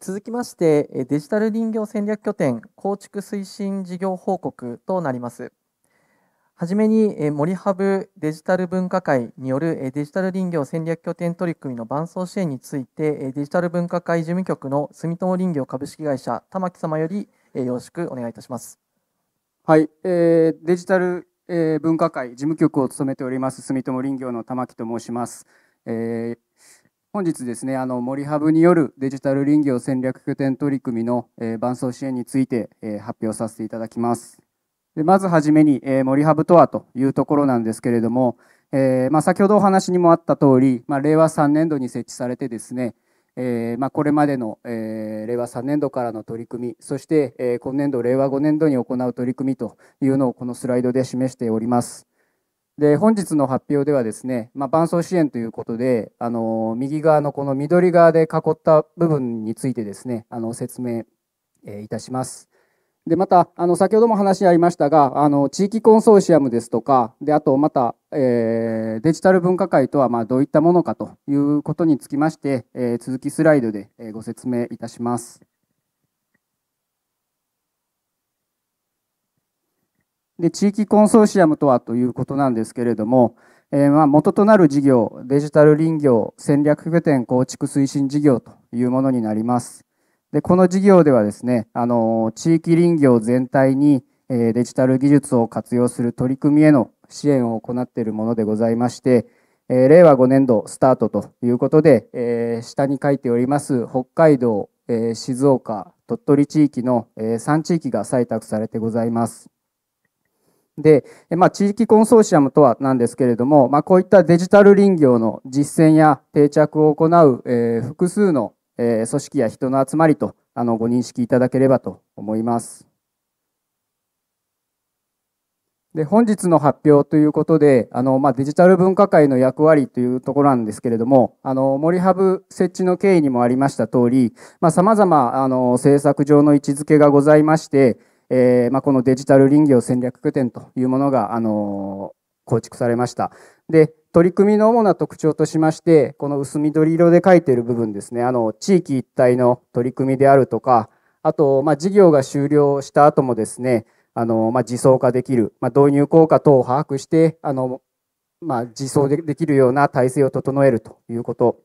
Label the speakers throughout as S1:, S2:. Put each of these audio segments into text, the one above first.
S1: 続きまして、デジタル林業戦略拠点構築推進事業報告となります。はじめに、森ハブデジタル分科会によるデジタル林業戦略拠点取り組みの伴走支援について、デジタル分科会事務局の住友林業株式会社、玉木様よりよろしくお願いいたします。はい、えー、デジタル、え
S2: 分科会事務局を務めております住友林業の玉木と申します。えー本日ですね、あの森ハブによるデジタル林業戦略拠点取り組みの、えー、伴走支援について、えー、発表させていただきます。でまずはじめに、えー、森ハブとはというところなんですけれども、えー、まあ、先ほどお話にもあった通り、まあ、令和3年度に設置されてですね、えー、まあ、これまでの、え令和3年度からの取り組み、そして、え今年度、令和5年度に行う取り組みというのをこのスライドで示しております。で本日の発表ではですね、まあ、伴走支援ということで、あの右側のこの緑側で囲った部分についてですね、あの説明、えいたします。でまたあの先ほども話ありましたがあの地域コンソーシアムですとかであとまた、えー、デジタル分科会とはまあどういったものかということにつきまして、えー、続きスライドでご説明いたします。で、地域コンソーシアムとはということなんですけれども、えー、まあ元となる事業、デジタル林業戦略拠点構築推進事業というものになります。で、この事業ではですね、あの、地域林業全体に、えデジタル技術を活用する取り組みへの支援を行っているものでございまして、え令和5年度スタートということで、え下に書いております北海道、え静岡、鳥取地域の、え3地域が採択されてございます。で、まあ、地域コンソーシアムとはなんですけれども、まあ、こういったデジタル林業の実践や定着を行う、えー、複数の、えー、組織や人の集まりとあのご認識いただければと思います。で本日の発表ということであの、まあ、デジタル分科会の役割というところなんですけれどもあの森ハブ設置の経緯にもありました通りさまざ、まあ、政策上の位置づけがございましてえー、まあ、このデジタル林業戦略拠点というものが、あの構築されました。で取り組みの主な特徴としまして、この薄緑色で書いている部分ですね、あの地域一体の取り組みであるとか、あと、ま事業が終了した後もですね、あのま自走化できる、ま導入効果等を把握して、あのま自走できるような体制を整えるということ。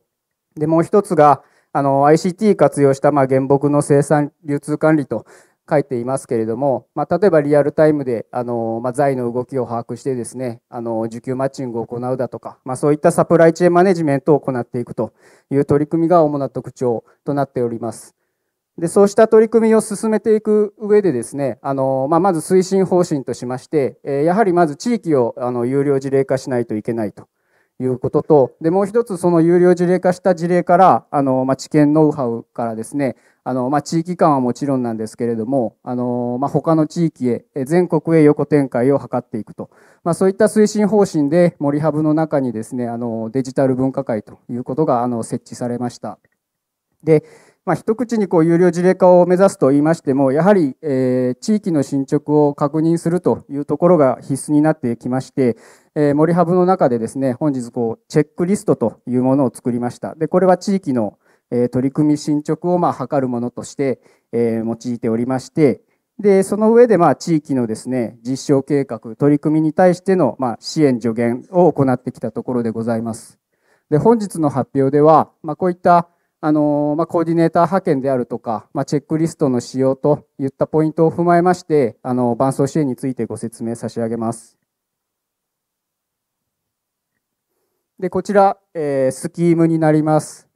S2: でもう一つが、あの ICT 活用したま原木の生産流通管理と書いていますけれども、まあ、例えばリアルタイムで、あの、まあ、財の動きを把握してですね、あの、受給マッチングを行うだとか、まあ、そういったサプライチェーンマネジメントを行っていくという取り組みが主な特徴となっております。で、そうした取り組みを進めていく上でですね、あの、まあ、まず推進方針としまして、えやはりまず地域を、あの、有料事例化しないといけないと。いうことと、で、もう一つその有料事例化した事例から、あの、まあ、知見ノウハウからですね、あの、まあ、地域間はもちろんなんですけれども、あの、まあ、他の地域へ、全国へ横展開を図っていくと。まあ、そういった推進方針で、森ハブの中にですね、あの、デジタル分科会ということが、あの、設置されました。で、まあ、一口にこう有料事例化を目指すと言いましても、やはり、えー、地域の進捗を確認するというところが必須になってきまして、えー、森ハブの中でですね、本日こう、チェックリストというものを作りました。で、これは地域の、えー、取り組み進捗をまあ測るものとして、えー、用いておりまして、で、その上でまあ地域のですね、実証計画、取り組みに対してのまあ支援助言を行ってきたところでございます。で、本日の発表では、まあこういったあのまあ、コーディネーター派遣であるとか、まあ、チェックリストの使用といったポイントを踏まえまして、あの伴走支援についてご説明差し上げます。で、こちら、えー、スキームになります。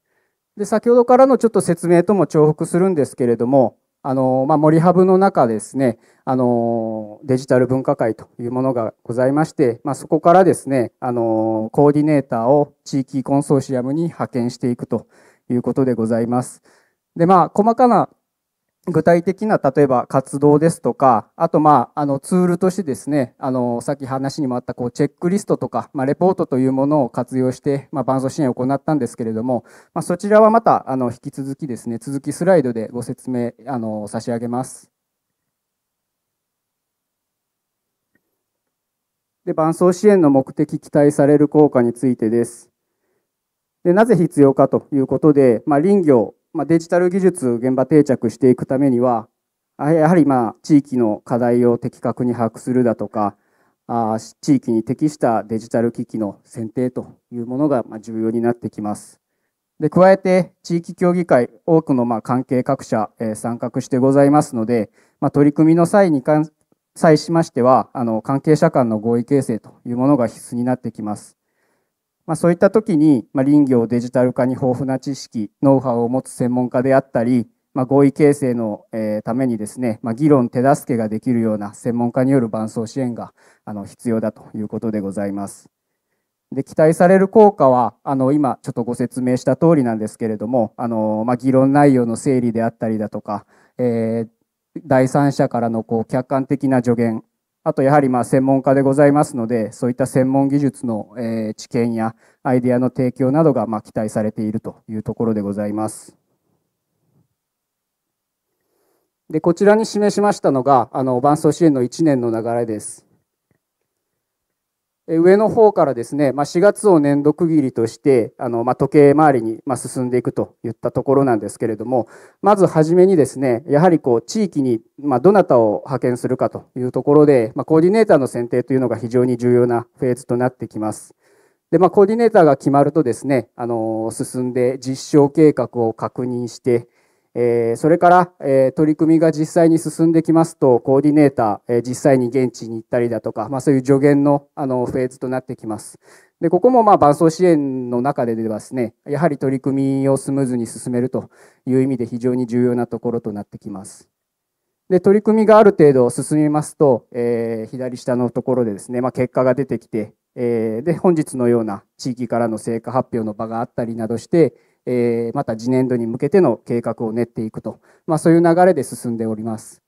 S2: で、先ほどからのちょっと説明とも重複するんですけれども、あの、まあ、森ハブの中ですね、あの、デジタル文化会というものがございまして、まあ、そこからですね、あの、コーディネーターを地域コンソーシアムに派遣していくということでございます。で、まあ、細かな具体的な、例えば活動ですとか、あと、まあ、あの、ツールとしてですね、あの、さっき話にもあった、こう、チェックリストとか、まあ、レポートというものを活用して、まあ、伴走支援を行ったんですけれども、まあ、そちらはまた、あの、引き続きですね、続きスライドでご説明、あの、差し上げます。で、伴走支援の目的、期待される効果についてです。でなぜ必要かということで、まあ、林業、まあ、デジタル技術現場定着していくためにはやはりまあ地域の課題を的確に把握するだとかあ地域に適したデジタル機器の選定というものがま重要になってきます。で加えて地域協議会多くのま関係各社、えー、参画してございますので、まあ、取り組みの際に際しましてはあの関係者間の合意形成というものが必須になってきます。まあ、そういった時に、まあ、林業デジタル化に豊富な知識ノウハウを持つ専門家であったり、まあ、合意形成の、えためにですね、まあ、議論手助けができるような専門家による伴走支援があの必要だということでございます。で期待される効果はあの今ちょっとご説明した通りなんですけれどもあの、まあ、議論内容の整理であったりだとか、えー、第三者からのこう客観的な助言あとやはりまあ専門家でございますので、そういった専門技術の、え知見やアイデアの提供などがま期待されているというところでございます。でこちらに示しましたのがあの伴走支援の1年の流れです。上の方からですね、まあ、4月を年度区切りとして、あの、まあ、時計回りに、ま進んでいくといったところなんですけれども、まずはじめにですね、やはりこう、地域に、まどなたを派遣するかというところで、まコーディネーターの選定というのが非常に重要なフェーズとなってきます。で、まあ、コーディネーターが決まるとですね、あの、進んで実証計画を確認して、えー、それから、えー、取り組みが実際に進んできますと、コーディネーター、えー、実際に現地に行ったりだとか、まあ、そういう助言のあのフェーズとなってきます。で、ここもまあ伴走支援の中でではですね、やはり取り組みをスムーズに進めるという意味で非常に重要なところとなってきます。で、取り組みがある程度進みますと、え左下のところでですね、まあ、結果が出てきて、えで、本日のような地域からの成果発表の場があったりなどして、えまた次年度に向けての計画を練っていくと、まあ、そういう流れで進んでおります。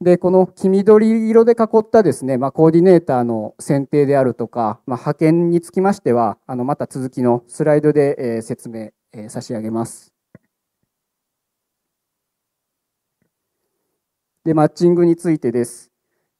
S2: でこの黄緑色で囲ったですね、まあ、コーディネーターの選定であるとか、まあ、派遣につきましてはあのまた続きのスライドで、え説明、え差し上げます。でマッチングについてです。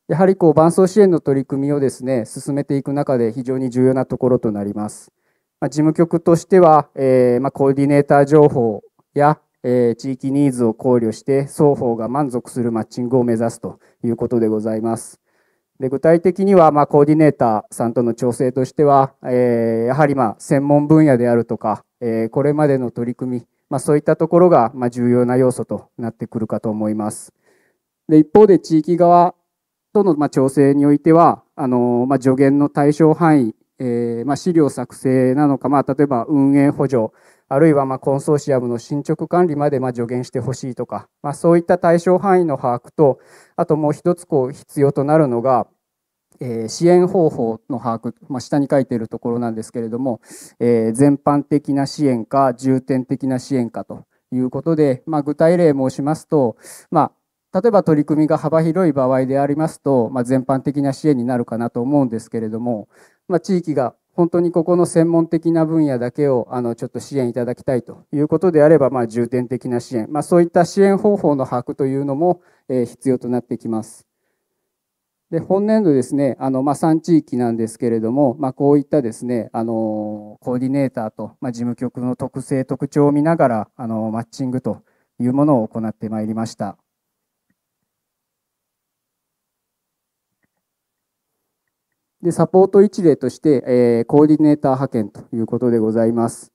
S2: やはりこう伴走支援の取り組みをですね進めていく中で非常に重要なところとなります。ま事務局としては、えまコーディネーター情報や、え地域ニーズを考慮して双方が満足するマッチングを目指すということでございます。で具体的には、まコーディネーターさんとの調整としては、えやはり、ま専門分野であるとか、えこれまでの取り組み、まそういったところが、ま重要な要素となってくるかと思います。で一方で地域側との、ま調整においてはあの、ま助言の対象範囲えー、まあ、資料作成なのか、まあ、例えば運営補助、あるいはまコンソーシアムの進捗管理までま助言してほしいとか、まあ、そういった対象範囲の把握と、あともう一つこう必要となるのが、えー、支援方法の把握、まあ、下に書いているところなんですけれども、えー、全般的な支援か重点的な支援かということで、まあ、具体例申しますと、まあ、例えば取り組みが幅広い場合でありますと、ま全般的な支援になるかなと思うんですけれどもまあ、地域が本当にここの専門的な分野だけをあのちょっと支援いただきたいということであれば、まあ、重点的な支援、まあ、そういった支援方法の把握というのも、えー、必要となってきます。で本年度ですねあの、まあ、3地域なんですけれども、まあ、こういったですねあのコーディネーターと、まあ、事務局の特性特徴を見ながらあのマッチングというものを行ってまいりました。で、サポート一例として、えー、コーディネーター派遣ということでございます。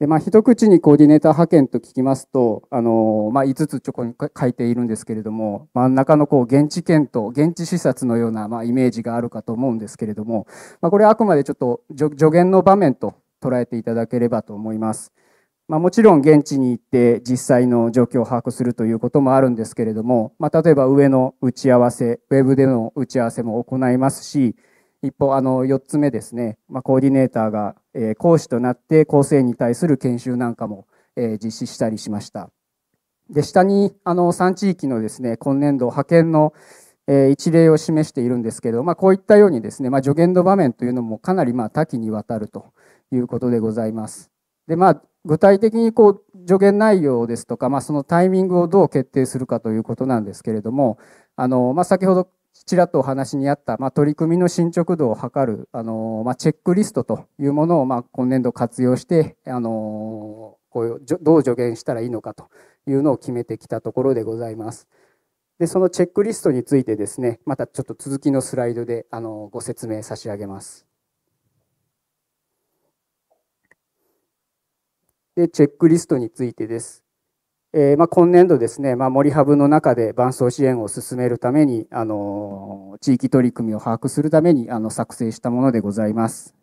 S2: で、まあ、一口にコーディネーター派遣と聞きますと、あのー、まあ、5つちょこに書いているんですけれども、真ん中のこう、現地検討、現地視察のような、まあ、イメージがあるかと思うんですけれども、まあ、これはあくまでちょっと助言の場面と捉えていただければと思います。まあ、もちろん現地に行って実際の状況を把握するということもあるんですけれども、まあ、例えば上の打ち合わせ、ウェブでの打ち合わせも行いますし、一方、あの、4つ目ですね、まあ、コーディネーターが、えー、講師となって構成に対する研修なんかも、えー、実施したりしました。で、下に、あの、3地域のですね、今年度派遣の、えー、一例を示しているんですけど、まあ、こういったようにですね、まあ、助言の場面というのもかなり、まあ、多岐にわたるということでございます。で、まあ、具体的にこう助言内容ですとか、まあ、そのタイミングをどう決定するかということなんですけれどもあの、まあ、先ほどちらっとお話にあった、まあ、取り組みの進捗度を測る、あのまあ、チェックリストというものを、まあ、今年度活用して、あのこういうどう助言したらいいのかというのを決めてきたところでございます。でそのチェックリストについてですねまたちょっと続きのスライドであのご説明差し上げます。でチェックリストについてです。えー、まあ、今年度ですね、まあ、森ハブの中で伴走支援を進めるために、あの地域取り組みを把握するためにあの作成したものでございます。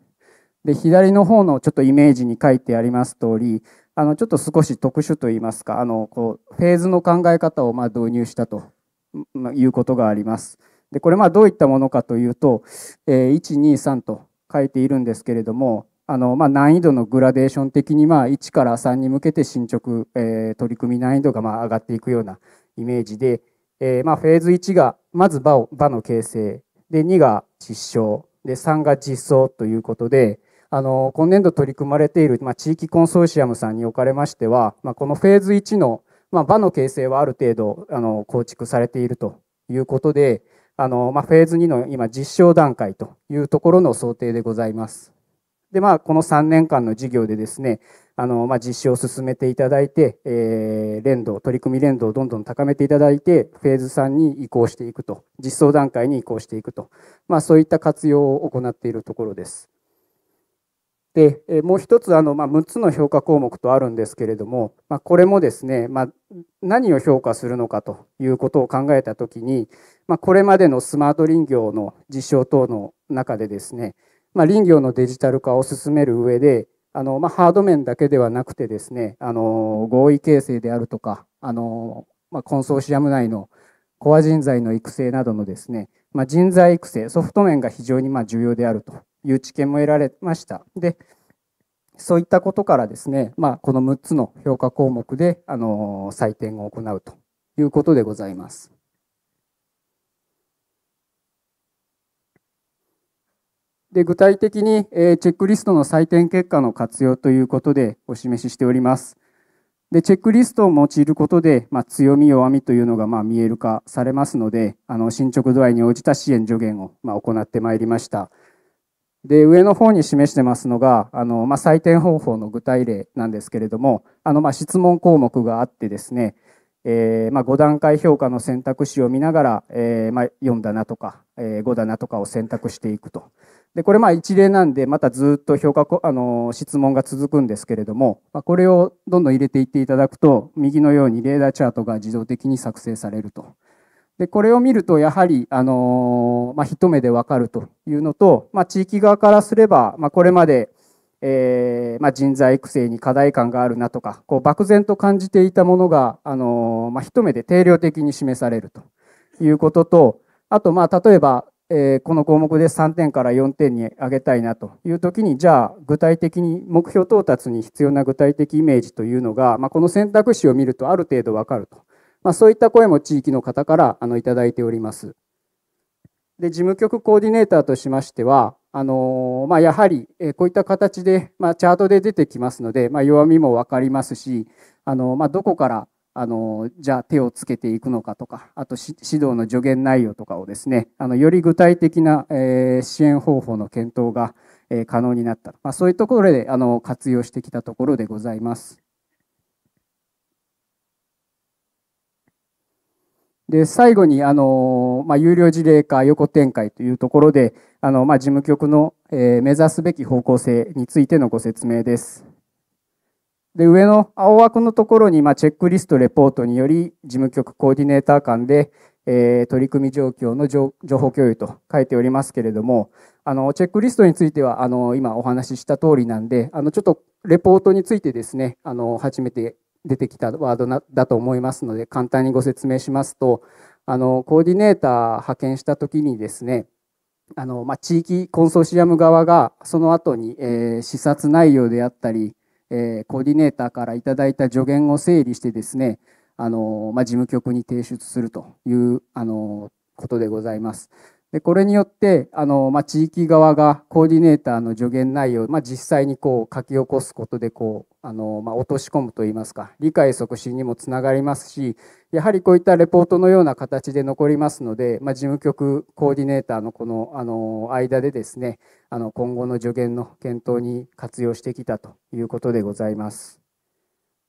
S2: で左の方のちょっとイメージに書いてあります通りあのちょっと少し特殊といいますかあのこうフェーズの考え方をま導入したということがあります。でこれまあどういったものかというと、えー、123と書いているんですけれどもあのまあ、難易度のグラデーション的にまあ1から3に向けて進捗、えー、取り組み難易度がまあ上がっていくようなイメージで、えー、まあフェーズ1がまず場を場の形成で2が実証で3が実装ということであの今年度取り組まれている、まあ、地域コンソーシアムさんにおかれましては、まあ、このフェーズ1の、まあ、場の形成はある程度あの構築されているということであの、まあ、フェーズ2の今実証段階というところの想定でございます。で、まあ、この3年間の事業でですね、あの、まあ、実施を進めていただいて、えー、連動、取り組み連動をどんどん高めていただいて、フェーズ3に移行していくと、実装段階に移行していくと、まあ、そういった活用を行っているところです。で、えー、もう一つ、あの、まあ、6つの評価項目とあるんですけれども、まあ、これもですね、まあ、何を評価するのかということを考えたときに、まあ、これまでのスマート林業の実証等の中でですね、まあ、林業のデジタル化を進める上で、あの、まあ、ハード面だけではなくてですね、あの、合意形成であるとか、あの、まあ、コンソーシアム内のコア人材の育成などのですね、まあ、人材育成、ソフト面が非常にま重要であるという知見も得られました。で、そういったことからですね、まあ、この6つの評価項目で、あの、採点を行うということでございます。で具体的に、えー、チェックリストの採点結果の活用ということでお示ししております。でチェックリストを用いることで、まあ、強み弱みというのがま見える化されますのであの進捗度合いに応じた支援助言をま行ってまいりました。で上の方に示してますのがあの、まあ、採点方法の具体例なんですけれどもあの、まあ、質問項目があってですね、えー、ま5段階評価の選択肢を見ながら、えー、ま4だなとか、えー、5だなとかを選択していくと。で、これまあ一例なんで、またずっと評価、あの、質問が続くんですけれども、まあ、これをどんどん入れていっていただくと、右のようにレーダーチャートが自動的に作成されると。で、これを見ると、やはり、あのー、まあ、一目でわかるというのと、まあ、地域側からすれば、まあ、これまで、えー、まあ、人材育成に課題感があるなとか、こう、漠然と感じていたものが、あのー、まあ、一目で定量的に示されるということと、あと、まあ、例えば、えー、この項目で3点から4点に上げたいなという時にじゃあ具体的に目標到達に必要な具体的イメージというのが、まあ、この選択肢を見るとある程度わかると、まあ、そういった声も地域の方からあのいただいております。で事務局コーディネーターとしましてはあのー、まあ、やはり、えこういった形で、まあ、チャートで出てきますので、まあ、弱みも分かりますし、あのー、まどこからあのじゃあ手をつけていくのかとかあと指導の助言内容とかをですねあのより具体的な、え支援方法の検討が、え可能になった、まあ、そういうところであの活用してきたところでございます。で最後にあの、まあ、有料事例化横展開というところであの、まあ、事務局の、え目指すべき方向性についてのご説明です。で、上の青枠のところに、まあ、チェックリスト、レポートにより、事務局コーディネーター間で、えー、取り組み状況の情報共有と書いておりますけれども、あの、チェックリストについては、あの、今お話しした通りなんで、あの、ちょっとレポートについてですね、あの、初めて出てきたワードなだと思いますので、簡単にご説明しますと、あの、コーディネーター派遣したときにですね、あの、まあ、地域コンソーシアム側が、その後に、えー、視察内容であったり、えコーディネーターからいただいた助言を整理してですね、あのまあ、事務局に提出するという、あのことでございます。でこれによってあの、まあ、地域側がコーディネーターの助言内容を、まあ、実際にこう書き起こすことでこうあの、まあ、落とし込むといいますか理解促進にもつながりますしやはりこういったレポートのような形で残りますので、ま事務局コーディネーターのこのあの間でですねあの今後の助言の検討に活用してきたということでございます。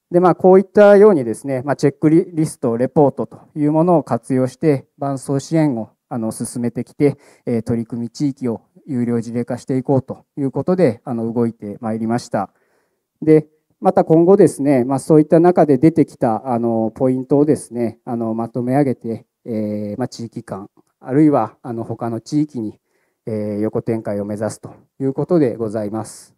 S2: でまあ、こういったようにですね、まチェックリスト、レポートというものを活用して伴走支援をあの進めてきて、え取り組み地域を有料事例化していこうということであの動いてまいりました。でまた今後ですね、まあ、そういった中で出てきたあのポイントをですねあのまとめ上げて、えー、まあ、地域間あるいはあの他の地域に、えー、横展開を目指すということでございます。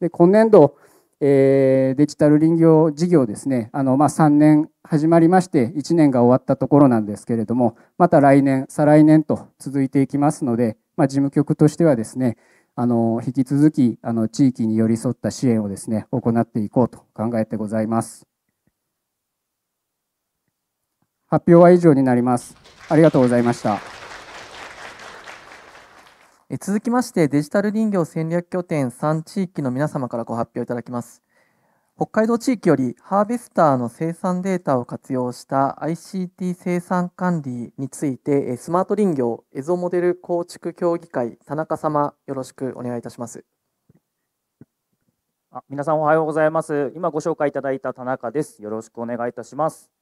S2: で今年度えデジタル林業事業ですね、あのまあ、3年始まりまして、1年が終わったところなんですけれども、また来年、再来年と続いていきますので、まあ、事務局としてはですね、あの引き続きあの地域に寄り添った支援をですね行っていこうと考えてございます。発表は以上になります。ありがとうございました。
S1: 続きまして、デジタル林業戦略拠点3地域の皆様からご発表いただきます。北海道地域よりハーベスターの生産データを活用した ICT 生産管理について、スマート林業エゾモデル構築協議会、田中様、よろしくお願いいたします。
S3: あ皆さんおはようございます。今ご紹介いただいた田中です。よろしくお願いいたします。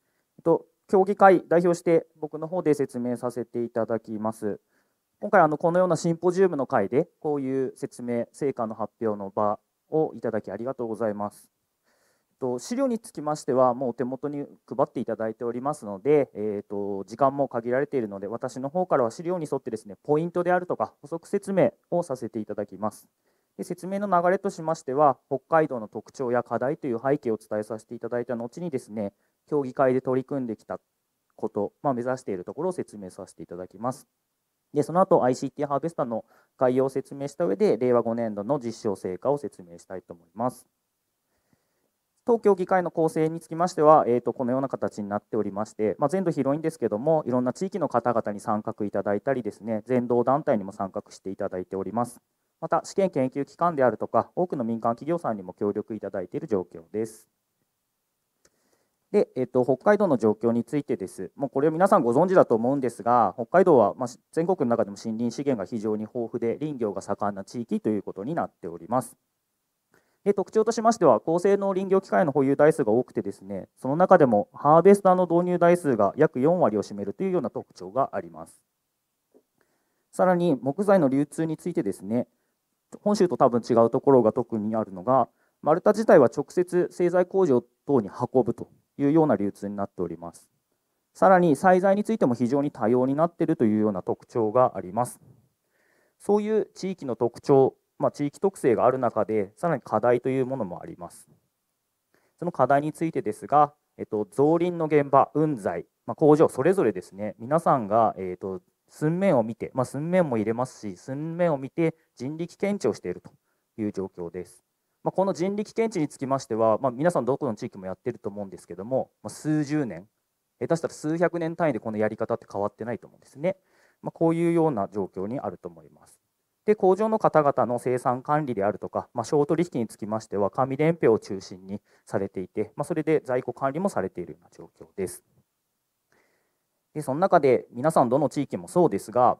S3: と協議会代表して僕の方で説明させていただきます。今回あのこのようなシンポジウムの会でこういう説明成果の発表の場をいただきありがとうございます。と資料につきましてはもうお手元に配っていただいておりますので、えー、と時間も限られているので私の方からは資料に沿ってですねポイントであるとか補足説明をさせていただきます。で説明の流れとしましては北海道の特徴や課題という背景を伝えさせていただいた後にですね協議会で取り組んできたこと、まあ、目指しているところを説明させていただきます。で、その後 ICT ハーベスターの概要を説明した上で、令和5年度の実証成果を説明したいと思います。東京議会の構成につきましては、えー、とこのような形になっておりまして、まあ、全土広いんですけども、いろんな地域の方々に参画いただいたりですね、全道団体にも参画していただいております。また、試験研究機関であるとか、多くの民間企業さんにも協力いただいている状況です。で、えっと、北海道の状況についてです、もうこれを皆さんご存知だと思うんですが、北海道は、まあ、全国の中でも森林資源が非常に豊富で、林業が盛んな地域ということになっております。で特徴としましては、高性能林業機械の保有台数が多くて、ですねその中でもハーベスターの導入台数が約4割を占めるというような特徴があります。さらに木材の流通についてですね、本州と多分違うところが特にあるのが、丸太自体は直接製材工場等に運ぶというような流通になっております。さらに災害についても非常に多様になっているというような特徴があります。そういう地域の特徴、まあ、地域特性がある中で、さらに課題というものもあります。その課題についてですが、えっと、造林の現場、雲材、まあ、工場、それぞれですね、皆さんが、えっと、寸面を見て、まあ、寸面も入れますし、寸面を見て人力検知をしているという状況です。まあ、この人力検知につきましては、まあ、皆さんどこの地域もやってると思うんですけども、まあ、数十年下手したら数百年単位でこのやり方って変わってないと思うんですね、まこういうような状況にあると思いますで工場の方々の生産管理であるとか、ま商取引につきましては紙伝票を中心にされていて、まそれで在庫管理もされているような状況ですでその中で皆さんどの地域もそうですが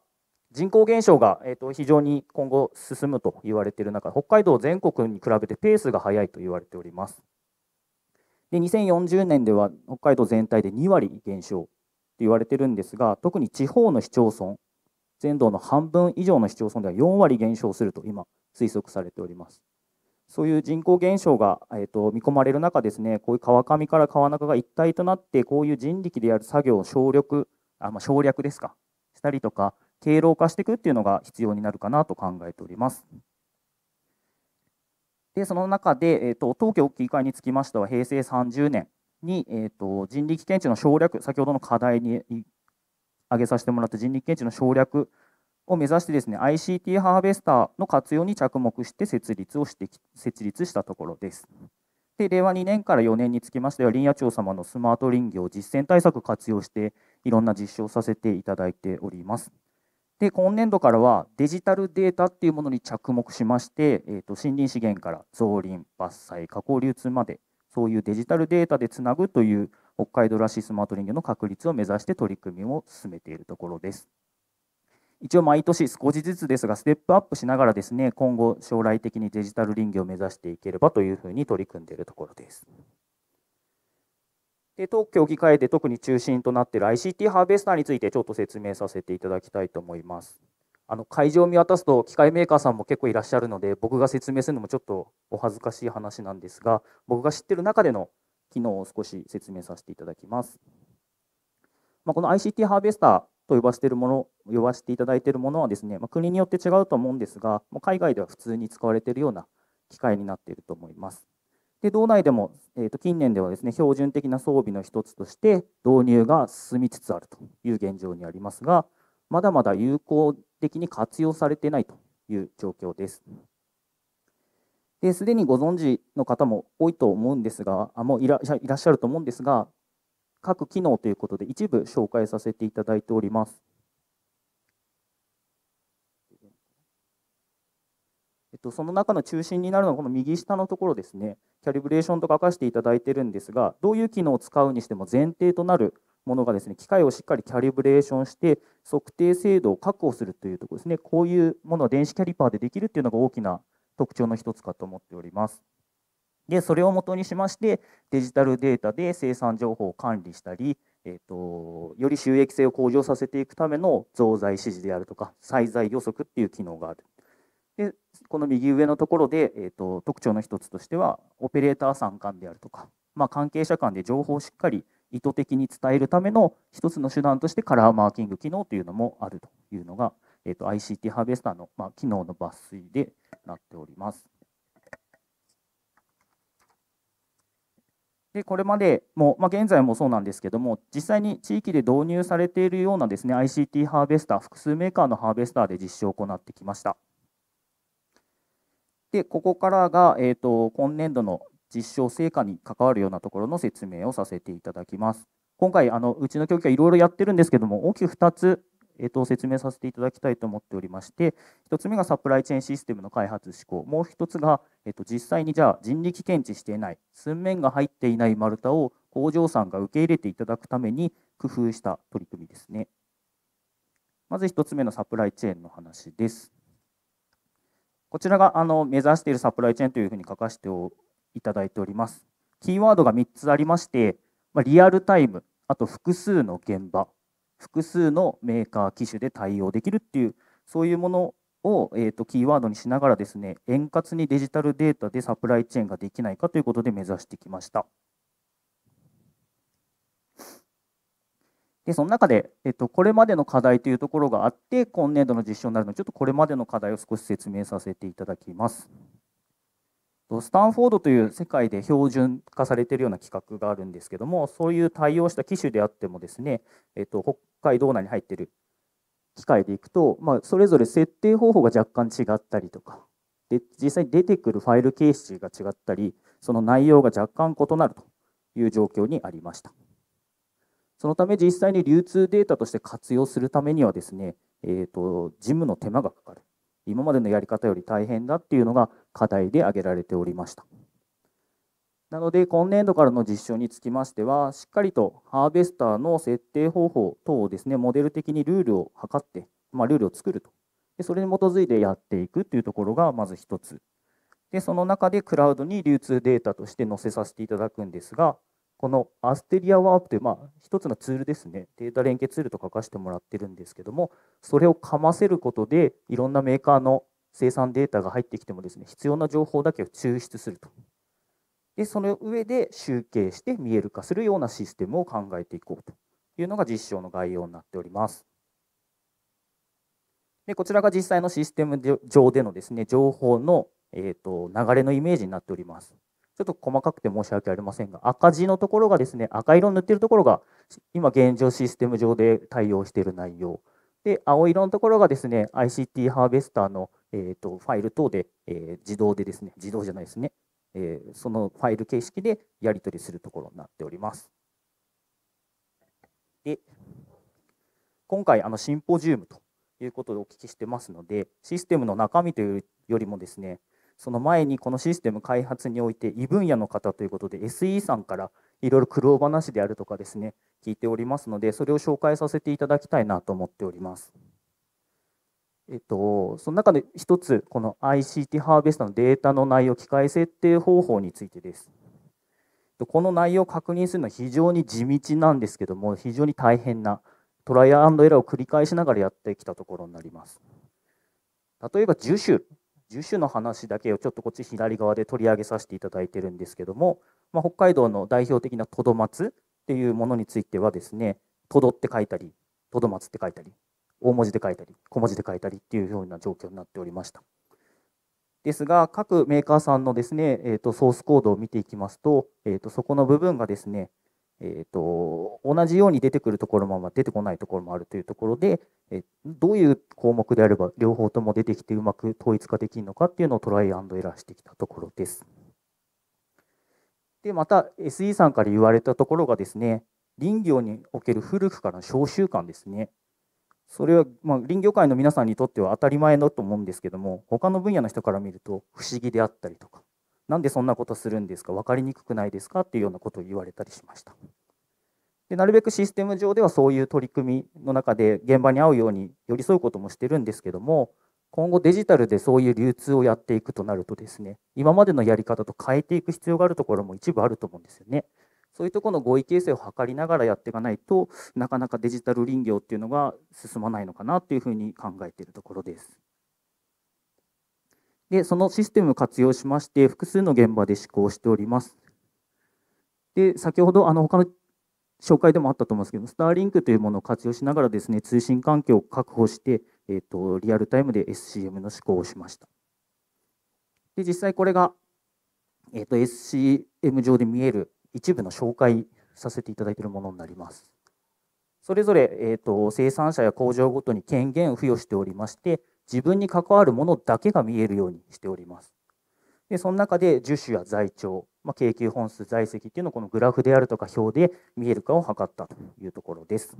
S3: 人口減少が、えー、と非常に今後進むと言われている中、北海道全国に比べてペースが速いと言われております。で2040年では北海道全体で2割減少と言われてるんですが、特に地方の市町村、全道の半分以上の市町村では4割減少すると今、推測されております。そういう人口減少が、えーと、と見込まれる中ですね、こういう川上から川中が一体となって、こういう人力でやる作業を省力あ、まあ、省略ですか、したりとか、経路化していくっていうのが必要になるかなと考えております。でその中で、えーと、と東京い会につきましては平成30年に、えーと、人力検知の省略先ほどの課題に挙げさせてもらった人力検知の省略を目指してですね ICT ハーベスターの活用に着目して設立をして設立したところです。で令和2年から4年につきましては林野庁様のスマート林業実践対策活用していろんな実証をさせていただいております。で今年度からはデジタルデータっていうものに着目しまして、えー、と森林資源から造林伐採加工流通までそういうデジタルデータでつなぐという北海道らしいスマート林業の確立を目指して取り組みを進めているところです。一応毎年少しずつですがステップアップしながらですね今後将来的にデジタル林業を目指していければというふうに取り組んでいるところです。で特許を置き換えて特に中心となっている ICT ハーベスターについてちょっと説明させていただきたいと思います。あの会場を見渡すと機械メーカーさんも結構いらっしゃるので僕が説明するのもちょっとお恥ずかしい話なんですが僕が知ってる中での機能を少し説明させていただきます。まあ、この ICT ハーベスターと呼ばせてるもの呼ばせていただいているものはですね、まあ、国によって違うと思うんですが海外では普通に使われているような機械になっていると思います。で道内でも、えー、と近年ではですね標準的な装備の一つとして導入が進みつつあるという現状にありますがまだまだ有効的に活用されてないという状況です。ですでにご存知の方も多いと思うんですがあもういらっしゃると思うんですが各機能ということで一部紹介させていただいております。っと、その中の中心になるのはこの右下のところですね、キャリブレーションと書かせていただいてるんですが、どういう機能を使うにしても前提となるものがですね、機械をしっかりキャリブレーションして、測定精度を確保するというところですね、こういうものは電子キャリパーでできるっていうのが大きな特徴の一つかと思っております。で、それをもとにしまして、デジタルデータで生産情報を管理したり、えーと、より収益性を向上させていくための増税指示であるとか、最財予測っていう機能がある。でこの右上のところで、えーと、特徴の一つとしてはオペレーターさんであるとか、まあ、関係者間で情報をしっかり意図的に伝えるための一つの手段としてカラーマーキング機能というのもあるというのが、えーと、と ICT ハーベスターの、まあ、機能の抜粋でなっております。でこれまでも、まあ、現在もそうなんですけども実際に地域で導入されているようなですね ICT ハーベスター複数メーカーのハーベスターで実証を行ってきました。でここからが、えーと、今年度の実証成果に関わるようなところの説明をさせていただきます。今回あのうちの教育はいろいろやってるんですけども大きく2つ、えーと、説明させていただきたいと思っておりまして1つ目がサプライチェーンシステムの開発施行もう1つが、えーと、と実際にじゃあ人力検知していない寸面が入っていない丸太を工場さんが受け入れていただくために工夫した取り組みですね。まず1つ目のサプライチェーンの話です。こちらがあの目指しているサプライチェーンというふうに書かせていただいております。キーワードが3つありまして、まリアルタイム、あと複数の現場、複数のメーカー、機種で対応できるっていう、そういうものを、えーとキーワードにしながらですね、円滑にデジタルデータでサプライチェーンができないかということで目指してきました。で、その中で、えっと、これまでの課題というところがあって、今年度の実証になるので、ちょっとこれまでの課題を少し説明させていただきます。スタンフォードという世界で標準化されているような企画があるんですけども、そういう対応した機種であってもですね、えっと、北海道内に入っている機械でいくと、まあ、それぞれ設定方法が若干違ったりとか、で実際に出てくるファイル形式が違ったり、その内容が若干異なるという状況にありました。そのため実際に流通データとして活用するためにはですね、えーと、事務の手間がかかる今までのやり方より大変だっていうのが課題で挙げられておりましたなので今年度からの実証につきましてはしっかりとハーベスターの設定方法等をですねモデル的にルールを測って、まあ、ルールを作るとでそれに基づいてやっていくっていうところがまず1つでその中でクラウドに流通データとして載せさせていただくんですがこのアステリアワープという、まあ、一つのツールですね、データ連携ツールと書かせてもらってるんですけども、それをかませることで、いろんなメーカーの生産データが入ってきてもですね、必要な情報だけを抽出すると。で、その上で集計して見える化するようなシステムを考えていこうというのが実証の概要になっております。でこちらが実際のシステム上でのですね、情報の、えーと流れのイメージになっております。ちょっと細かくて申し訳ありませんが、赤字のところがですね、赤色塗ってるところが、今現状システム上で対応している内容。で、青色のところがですね、ICT ハーベスターの、えーと、とファイル等で、えー、自動でですね、自動じゃないですね、えー、そのファイル形式でやり取りするところになっております。で、今回、あのシンポジウムということでお聞きしてますので、システムの中身というよりもですね、その前にこのシステム開発において異分野の方ということで SE さんからいろいろ苦労話であるとかですね聞いておりますのでそれを紹介させていただきたいなと思っております。えっと、その中で一つこの ICT ハーベストのデータの内容機械設定方法についてです。この内容を確認するのは非常に地道なんですけども非常に大変なトライアンドエラーを繰り返しながらやってきたところになります。例えば10種樹種の話だけをちょっとこっち左側で取り上げさせていただいてるんですけども、まあ、北海道の代表的なトドマツっていうものについてはですねトドって書いたりトドマツって書いたり大文字で書いたり小文字で書いたりっていうような状況になっておりましたですが各メーカーさんのですね、えーと、ソースコードを見ていきますと,、えーとそこの部分がですねえーと、同じように出てくるところも出てこないところもあるというところで、えどういう項目であれば両方とも出てきてうまく統一化できるのかっていうのをトライアンドエラーしてきたところです。でまた SE さんから言われたところがですね林業における古くからの消習慣ですねそれは、まあ、林業界の皆さんにとっては当たり前だと思うんですけども他の分野の人から見ると不思議であったりとかなんでそんなことするんですか分かりにくくないですかっていうようなことを言われたりしましたでなるべくシステム上ではそういう取り組みの中で現場に合うように寄り添うこともしてるんですけども今後デジタルでそういう流通をやっていくとなるとですね今までのやり方と変えていく必要があるところも一部あると思うんですよねそういうところの合意形成を図りながらやっていかないとなかなかデジタル林業っていうのが進まないのかなというふうに考えているところです。で、そのシステムを活用しまして、複数の現場で施行しております。で、先ほど、あの、他の紹介でもあったと思うんですけど、スターリンクというものを活用しながらですね、通信環境を確保して、えっ、ー、と、リアルタイムで SCM の試行をしました。で、実際これが、えっ、ー、と、SCM 上で見える一部の紹介させていただいているものになります。それぞれ、えっ、ー、と、生産者や工場ごとに権限を付与しておりまして、自分に関わるものだけが見えるようにしております。でその中で樹種や財長、まあ、京急本数在籍っていうのをこのグラフであるとか表で見えるかを測ったというところです。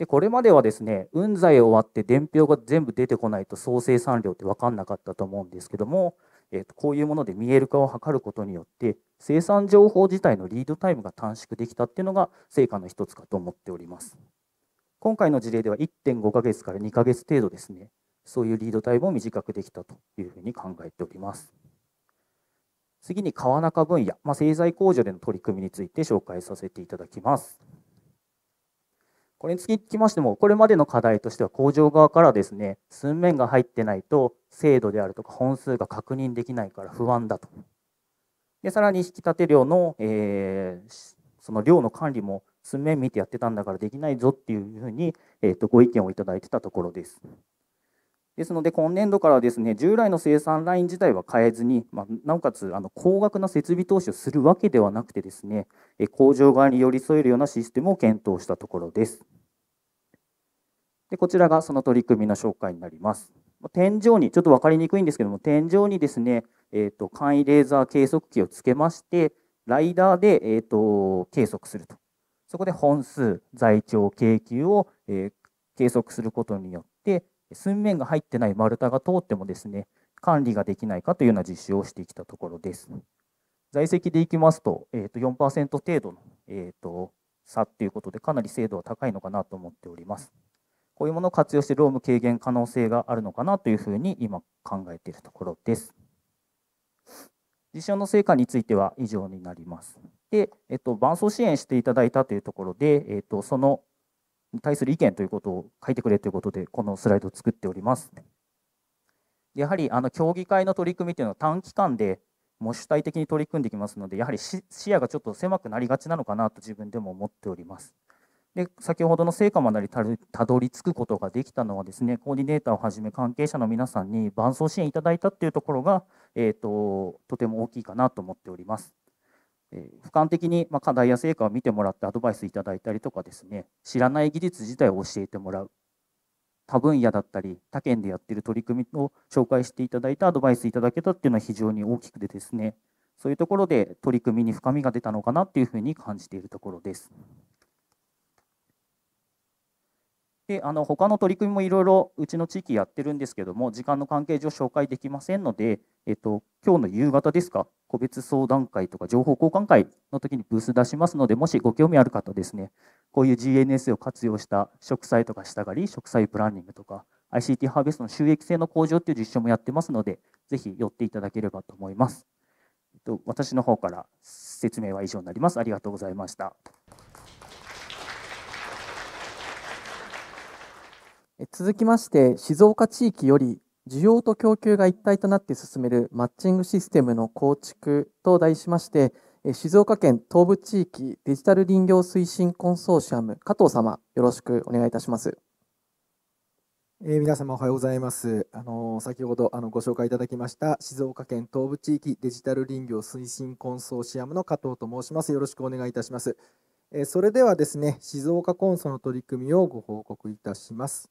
S3: でこれまではですね雲材を割って伝票が全部出てこないと総生産量って分かんなかったと思うんですけども、えっとこういうもので見える化を図ることによって生産情報自体のリードタイムが短縮できたっていうのが成果の一つかと思っております今回の事例では1.5ヶ月から2ヶ月程度ですねそういうリードタイムを短くできたというふうに考えております。次に川中分野、まあ、製材工場での取り組みについて紹介させていただきます。これにつきましても、これまでの課題としては工場側からですね、寸面が入ってないと精度であるとか本数が確認できないから不安だと。でさらに引き立て量の、えー、その量の管理も寸面見てやってたんだからできないぞっていうふうに、えー、とご意見をいただいてたところです。ですので、今年度からですね従来の生産ライン自体は変えずに、まあ、なおかつあの高額な設備投資をするわけではなくて、ですね工場側に寄り添えるようなシステムを検討したところです。でこちらがその取り組みの紹介になります。天井に、ちょっと分かりにくいんですけども、天井にですね、えーと、簡易レーザー計測器をつけまして、ライダーで、えーと、計測すると。そこで本数、在庁、京急を、えー、計測することによって、水面が入ってない丸太が通ってもですね、管理ができないかというような実施をしてきたところです。在籍でいきますと、えー、と4%程度の、えー、と差ということで、かなり精度は高いのかなと思っております。こういうものを活用して労務軽減可能性があるのかなというふうに今考えているところです。実証の成果については以上になります。で、えっと、伴走支援していただいたというところで、えっと、その対する意見ということを書いてくれということで、このスライドを作っております。やはりあの競技会の取り組みというのは短期間でもう主体的に取り組んできますので、やはり視野がちょっと狭くなりがちなのかなと自分でも思っております。で先ほどの成果までにたどり着くことができたのはですねコーディネーターをはじめ関係者の皆さんに伴走支援いただいたっていうところが、えーととても大きいかなと思っております。俯瞰的に課題や成果を見てもらってアドバイスいただいたりとかですね知らない技術自体を教えてもらう他分野だったり他県でやっている取り組みを紹介していただいたアドバイスいただけたっていうのは非常に大きくてですねそういうところで取り組みに深みが出たのかなっていうふうに感じているところです。であの他の取り組みもいろいろうちの地域やってるんですけども時間の関係上紹介できませんので、えっと、今日の夕方ですか個別相談会とか情報交換会の時にブース出しますのでもしご興味ある方ですねこういう GNS を活用した植栽とか下刈り植栽プランニングとか ICT ハーベストの収益性の向上っていう実証もやってますのでぜひ寄っていただければと思います、えっと、私の方から説明は以上になりま
S1: すありがとうございました続きまして静岡地域より需要と供給が一体となって進めるマッチングシステムの構築と題しまして静岡県東部地域デジタル林業推進コンソーシアム加藤様よろしくお願いいたします。
S4: えー、皆様おはようございます。あのー、先ほどあのご紹介いただきました静岡県東部地域デジタル林業推進コンソーシアムの加藤と申します。よろしくお願いいたします。えー、それではですね、静岡コンソの取り組みをご報告いたします。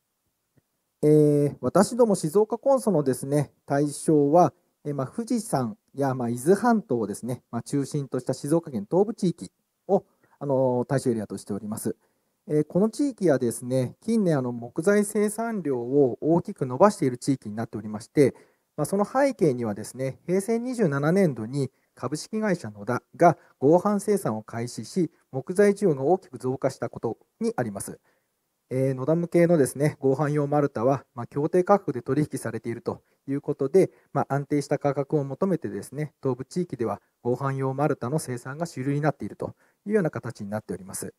S4: えー、私ども静岡コンソのですね対象は、えー、まあ、富士山や、まあ、伊豆半島をですね、まあ、中心とした静岡県東部地域を、あのー、対象エリアとしております。えこの地域はですね近年あの木材生産量を大きく伸ばしている地域になっておりまして、まあ、その背景にはですね平成27年度に株式会社野田が合板生産を開始し木材需要が大きく増加したことにあります。えー、野田向けのですね合板用丸太は、まあ、協定価格で取引されているということで、まあ、安定した価格を求めてですね東部地域では合板用丸太の生産が主流になっているというような形になっております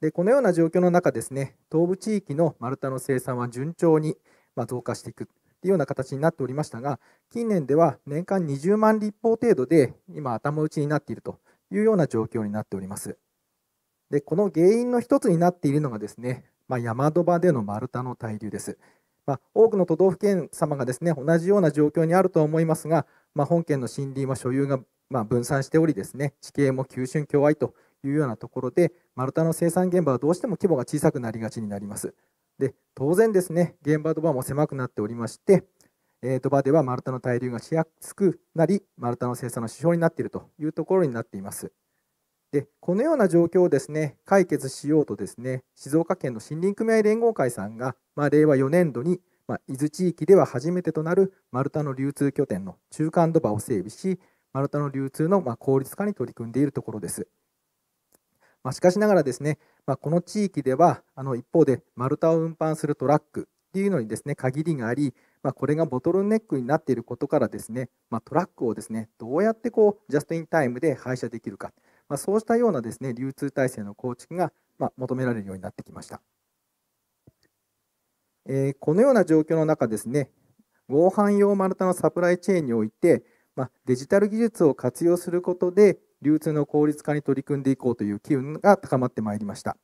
S4: でこのような状況の中ですね東部地域の丸太の生産は順調に増加していくというような形になっておりましたが近年では年間20万立方程度で今頭打ちになっているというような状況になっておりますでこの原因の一つになっているのがですねまあ、山戸場での丸太の滞留です。まあ、多くの都道府県様がですね同じような状況にあると思いますが、まあ、本県の森林は所有がま分散しておりですね地形も急峻共愛というようなところで丸太の生産現場はどうしても規模が小さくなりがちになりますで当然ですね現場土場も狭くなっておりまして、えー、土場では丸太の滞留がしやすくなり丸太の生産の指標になっているというところになっていますでこのような状況をですね解決しようとですね静岡県の森林組合連合会さんが、まあ、令和4年度に、まあ、伊豆地域では初めてとなる丸太の流通拠点の中間土場を整備し丸太の流通の、まあ、効率化に取り組んでいるところです。まあ、しかしながらですね、まあ、この地域ではあの一方で丸太を運搬するトラックっていうのにですね限りがあり、まあ、これがボトルネックになっていることからですね、まトラックをですねどうやってこうジャストインタイムで廃車できるか、まあ、そうしたようなですね流通体制の構築が、まあ、求められるようになってきました、えー、このような状況の中ですね合板用丸太のサプライチェーンにおいて、まあ、デジタル技術を活用することで流通の効率化に取り組んでいこうという機運が高まってまいりました、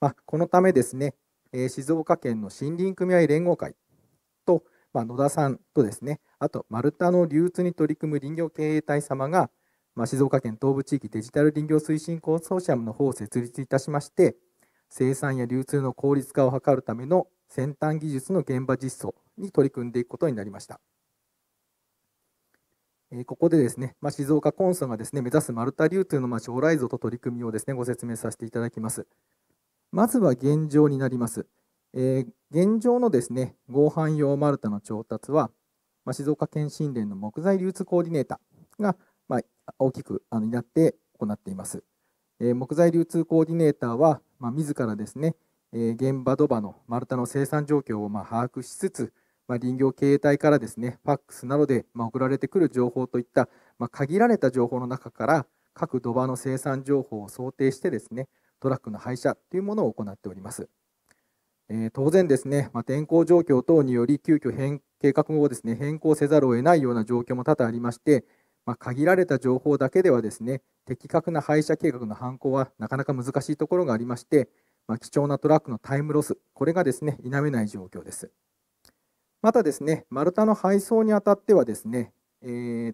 S4: まあ、このためですね、えー、静岡県の森林組合連合会と、まあ、野田さんとですねあと丸太の流通に取り組む林業経営体様がまあ、静岡県東部地域デジタル林業推進コンソーシアムの方を設立いたしまして生産や流通の効率化を図るための先端技術の現場実装に取り組んでいくことになりました。えここでですね、まあ、静岡コンソがですね目指す丸太流通のま将来像と取り組みをですねご説明させていただきます。まずは現状になります。えー、現状のですね合板用丸太の調達は、まあ、静岡県新連の木材流通コーディネーターが大きくなって行っています。木材流通コーディネーターは、まあ、自らですね、現場土場の丸太の生産状況をま把握しつつ、まあ、林業経営体からですね、ファックスなどでま送られてくる情報といった、まあ、限られた情報の中から、各土場の生産情報を想定してですね、トラックの廃車というものを行っております。えー、当然ですね、まあ、天候状況等により急遽変計画をですね変更せざるを得ないような状況も多々ありまして、まあ、限られた情報だけではですね的確な廃車計画の犯行はなかなか難しいところがありまして、まあ、貴重なトラックのタイムロスこれがですね否めない状況ですまたですね丸太の配送にあたってはですね、えー、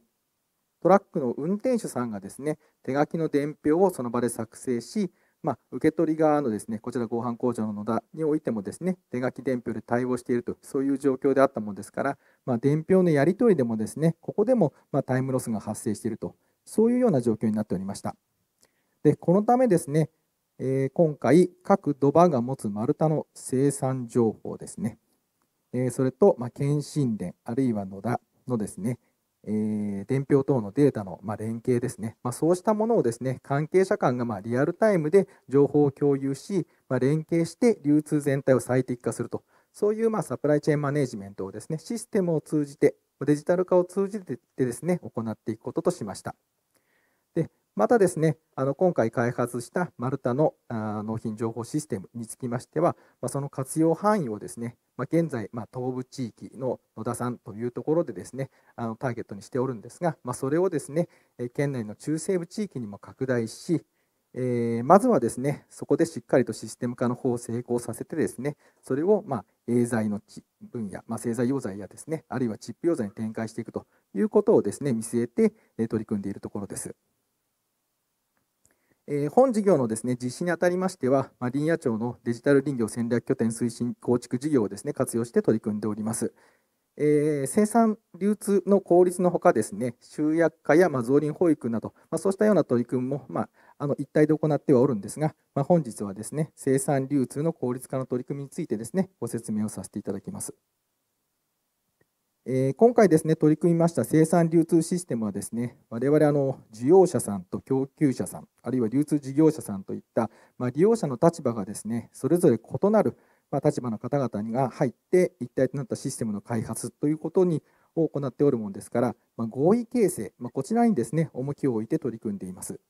S4: トラックの運転手さんがですね手書きの伝票をその場で作成しまあ、受け取り側のですねこちら合板工場の野田においてもですね手書き伝票で対応しているとそういう状況であったものですから、まあ、伝票のやり取りでもですねここでもまタイムロスが発生しているとそういうような状況になっておりましたでこのためですね、えー、今回各土場が持つ丸太の生産情報ですね、えー、それと、まあ、検診殿、あるいは野田のですねえー、伝票等のデータの、まあ、連携ですね、まあ、そうしたものをですね関係者間がまあリアルタイムで情報を共有し、まあ、連携して流通全体を最適化するとそういうまあサプライチェーンマネジメントをですねシステムを通じてデジタル化を通じてですね行っていくこととしました。またですね、あの今回開発したマルタの納品情報システムにつきましては、まあ、その活用範囲をですね、まあ、現在、まあ、東部地域の野田さんというところでですね、あのターゲットにしておるんですが、まそれをですね、県内の中西部地域にも拡大し、えー、まずはですね、そこでしっかりとシステム化の方を成功させてですね、それを、まエーザイの分野、まあ、製剤用剤やですね、あるいはチップ用剤に展開していくということをですね、見据えて取り組んでいるところです。え本事業のですね実施にあたりましては、ま林野庁のデジタル林業戦略拠点推進構築事業をですね活用して取り組んでおります。えー、生産流通の効率のほかですね集約化や、まあ、増林保育など、まあ、そうしたような取り組みも、まあ、あの一体で行ってはおるんですが、ま本日はですね生産流通の効率化の取り組みについてですねご説明をさせていただきます。え今回ですね取り組みました生産流通システムはですね我々あの需要者さんと供給者さんあるいは流通事業者さんといった、まあ、利用者の立場がですねそれぞれ異なる、まあ、立場の方々が入って一体となったシステムの開発ということにを行っておるものですから、まあ、合意形成、まこちらにですね重きを置いて取り組んでいます。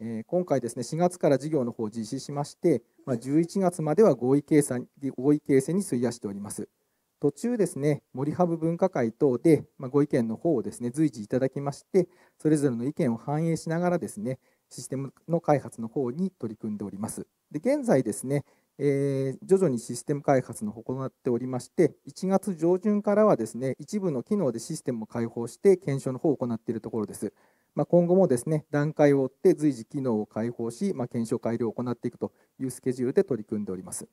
S4: えー、今回ですね4月から事業の方を実施しまして、ま11月までは合意形合意形成に費やしております。途中ですね、森ハブ分科会等で、まご意見の方をですね、随時いただきまして、それぞれの意見を反映しながらですね、システムの開発の方に取り組んでおります。で現在ですね、えー、徐々にシステム開発の行っておりまして、1月上旬からはですね、一部の機能でシステムを開放して検証の方を行っているところです。まあ、今後もですね、段階を追って随時機能を開放し、まあ、検証改良を行っていくというスケジュールで取り組んでおります。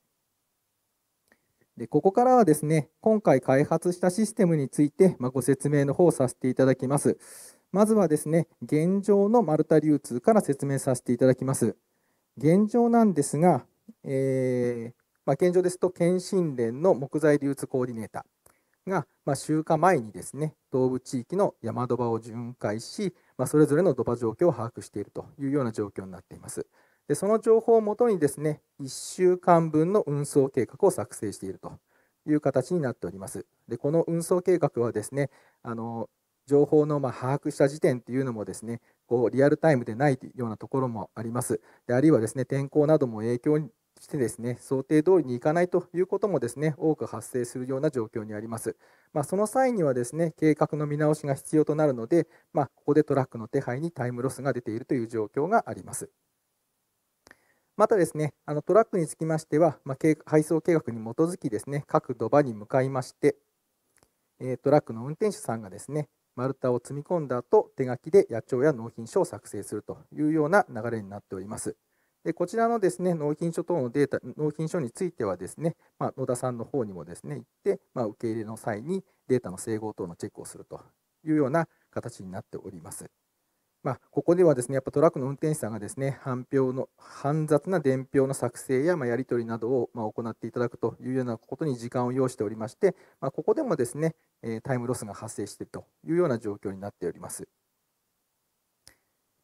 S4: でここからはですね、今回開発したシステムについて、まあ、ご説明の方させていただきます。まずはですね、現状のマルタ流通から説明させていただきます。現状なんですが、えー、まあ、現状ですと、県神連の木材流通コーディネーターが、まあ、集荷前にですね、東部地域の山土場を巡回し、まそれぞれの土場状況を把握しているというような状況になっています。でその情報をもとにですね1週間分の運送計画を作成しているという形になっておりますでこの運送計画はですねあの情報のま把握した時点というのもですねこうリアルタイムでないというようなところもありますであるいはですね天候なども影響してですね想定通りにいかないということもですね多く発生するような状況にあります、まあ、その際にはですね計画の見直しが必要となるので、まあ、ここでトラックの手配にタイムロスが出ているという状況があります。またですね、あのトラックにつきましては、まあ、配送計画に基づきですね、各土場に向かいまして、えトラックの運転手さんがですね、丸太を積み込んだ後、手書きで野鳥や納品書を作成するというような流れになっております。でこちらのですね納品書等のデータ、納品書についてはですね、まあ、野田さんの方にもですね行って、まあ、受け入れの際にデータの整合等のチェックをするというような形になっております。まあ、ここではですねやっぱトラックの運転手さんがですね反票の煩雑な伝票の作成や、まやり取りなどを、ま行っていただくというようなことに時間を要しておりまして、まあ、ここでもですね、えタイムロスが発生しているというような状況になっております。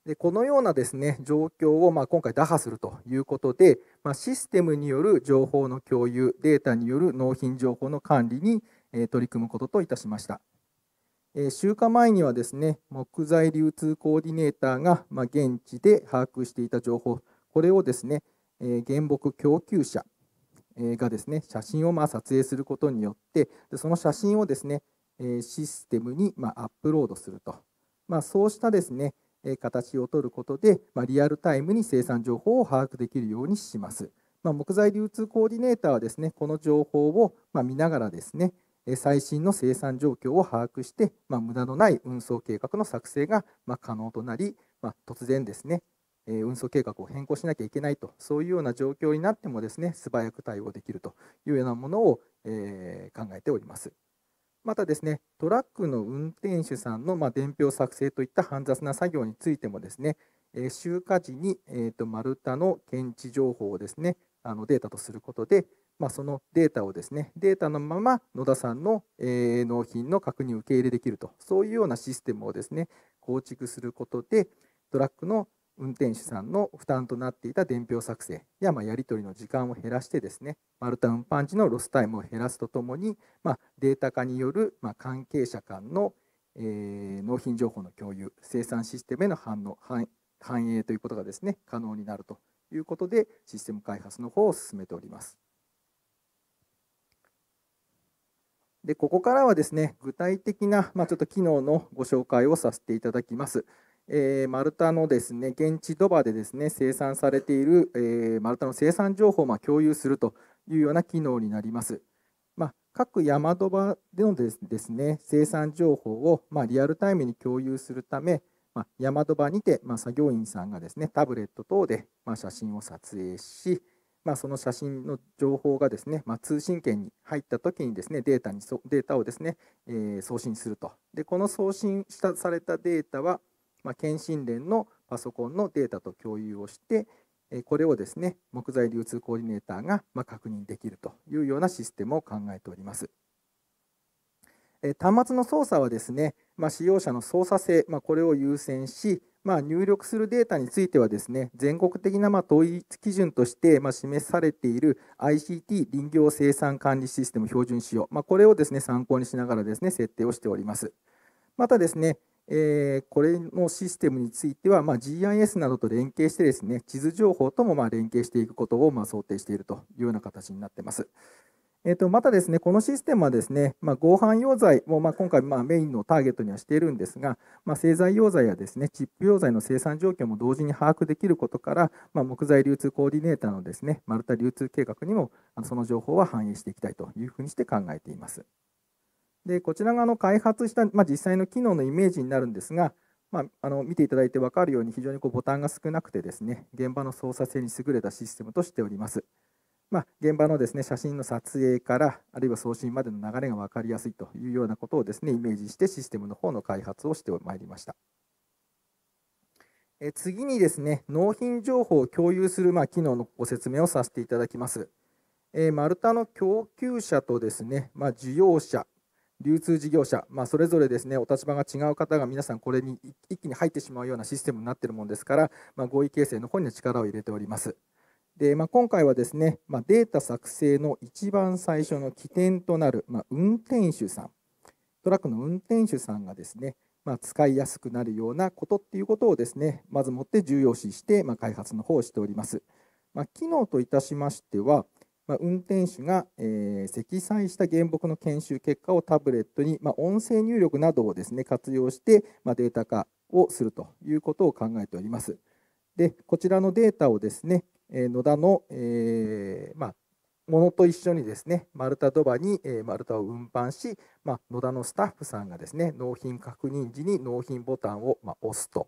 S4: でこのようなですね状況をま今回打破するということで、まあ、システムによる情報の共有データによる納品情報の管理にえ取り組むことといたしました。えー、週間前にはですね木材流通コーディネーターが、まあ、現地で把握していた情報これをですね、えー、原木供給者がですね写真をまあ撮影することによってでその写真をですね、えシステムにまアップロードすると、まあ、そうしたですね形を取ることで、まあ、リアルタイムに生産情報を把握できるようにします。まあ、木材流通コーディネーターはですねこの情報をま見ながらですね最新の生産状況を把握して、まあ、無駄のない運送計画の作成がま可能となり、まあ、突然ですね、え運送計画を変更しなきゃいけないとそういうような状況になってもですね素早く対応できるというようなものを、え考えております。またですねトラックの運転手さんの、ま伝票作成といった煩雑な作業についてもですね、え集荷時に、えー、と丸太の検知情報をですねあのデータとすることで、まあ、そのデータをですねデータのまま野田さんの、え納品の確認を受け入れできるとそういうようなシステムをですね構築することでトラックの運転手さんの負担となっていた伝票作成や、まやり取りの時間を減らしてですね丸太運搬時のロスタイムを減らすとともに、まデータ化による、ま関係者間の、え納品情報の共有生産システムへの反応反映ということがですね可能になるということでシステム開発の方を進めております。でここからはですね具体的な、まあ、ちょっと機能のご紹介をさせていただきます。えー、マルタのですね現地ドバでですね生産されている、えー、マルタの生産情報をま共有するというような機能になります。まあ、各山ドバでのですね生産情報をまリアルタイムに共有するため、まあ、山ドバにてま作業員さんがですねタブレット等でま写真を撮影し、まあ、その写真の情報がですね、まあ、通信権に入った時にですねデータにデータをですね、えー、送信するとでこの送信したされたデータは、まあ、検診連のパソコンのデータと共有をして、えこれをですね木材流通コーディネーターが、ま確認できるというようなシステムを考えております。え端末の操作はですね、ま使用者の操作性、まこれを優先し、まあ、入力するデータについてはですね全国的なま統一基準としてま示されている ICT 林業生産管理システム標準仕様、まあ、これをですね参考にしながらですね設定をしておりますまたですね、えー、これのシステムについては、ま GIS などと連携してですね地図情報ともま連携していくことをま想定しているというような形になっていますえー、とまたですね、このシステムはですね、まあ、合板溶剤を、まあ、今回まあメインのターゲットにはしているんですが、まあ、製材溶剤やですね、チップ溶剤の生産状況も同時に把握できることから、まあ、木材流通コーディネーターのですね、丸太流通計画にもその情報は反映していきたいというふうにして考えています。でこちらがの開発した、まあ、実際の機能のイメージになるんですが、まあ、あの見ていただいて分かるように非常にこうボタンが少なくてですね現場の操作性に優れたシステムとしております。まあ、現場のですね写真の撮影からあるいは送信までの流れが分かりやすいというようなことをですねイメージしてシステムの方の開発をしてまいりました。え次にですね納品情報を共有する、まあ、機能のご説明をさせていただきます。えー、丸太の供給者とですね、まあ、需要者、流通事業者、まあ、それぞれですねお立場が違う方が皆さんこれに一気に入ってしまうようなシステムになっているものですから、まあ、合意形成の方に力を入れております。で、まあ、今回はですね、まあ、データ作成の一番最初の起点となる、まあ、運転手さんトラックの運転手さんがですね、ま使いやすくなるようなことっていうことをですねまずもって重要視して、ま開発の方をしております、ま機能といたしましては、ま運転手が、え積載した原木の研修結果をタブレットに、ま音声入力などをですね活用して、まデータ化をするということを考えておりますでこちらのデータをですね、え野田の、えー、まあ、ものと一緒にですね丸太ドバに、え丸太を運搬し、まあ、野田のスタッフさんがですね納品確認時に納品ボタンを、ま押すと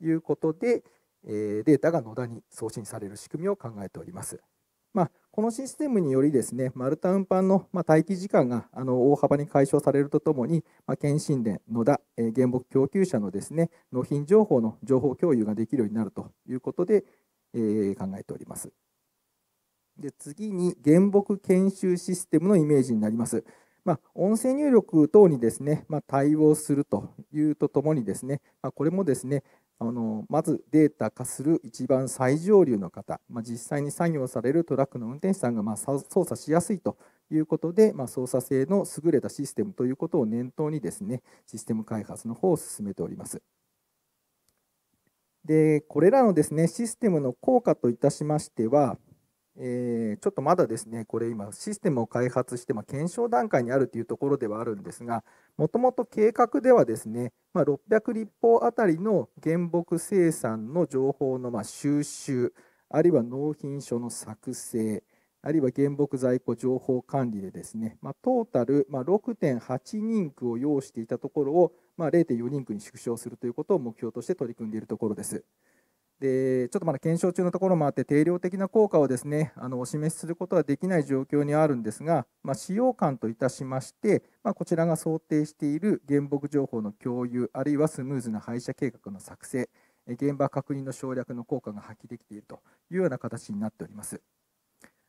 S4: いうことで、えデータが野田に送信される仕組みを考えております。まあ、このシステムによりですね丸太運搬の、ま待機時間があの大幅に解消されるとともに、ま検診殿野田、え原木供給者のですね納品情報の情報共有ができるようになるということで、えー、考えております。で次に原木研修システムのイメージになります。まあ、音声入力等にですね、まあ、対応するというとともにですね、まあ、これもですねあのまずデータ化する一番最上流の方、まあ、実際に作業されるトラックの運転手さんがま操作しやすいということで、まあ、操作性の優れたシステムということを念頭にですねシステム開発の方を進めております。でこれらのですねシステムの効果といたしましては、えー、ちょっとまだですねこれ今システムを開発して、まあ、検証段階にあるというところではあるんですがもともと計画ではですね、まあ、600立方あたりの原木生産の情報のま収集あるいは納品書の作成あるいは原木在庫情報管理でですね、まあ、トータル、ま6.8人区を要していたところをまあ、0.4リンクに縮小するということを目標として取り組んでいるところです。でちょっとまだ検証中のところもあって定量的な効果をですねあのお示しすることはできない状況にあるんですが、まあ、使用感といたしまして、まあ、こちらが想定している原木情報の共有あるいはスムーズな廃車計画の作成現場確認の省略の効果が発揮できているというような形になっております。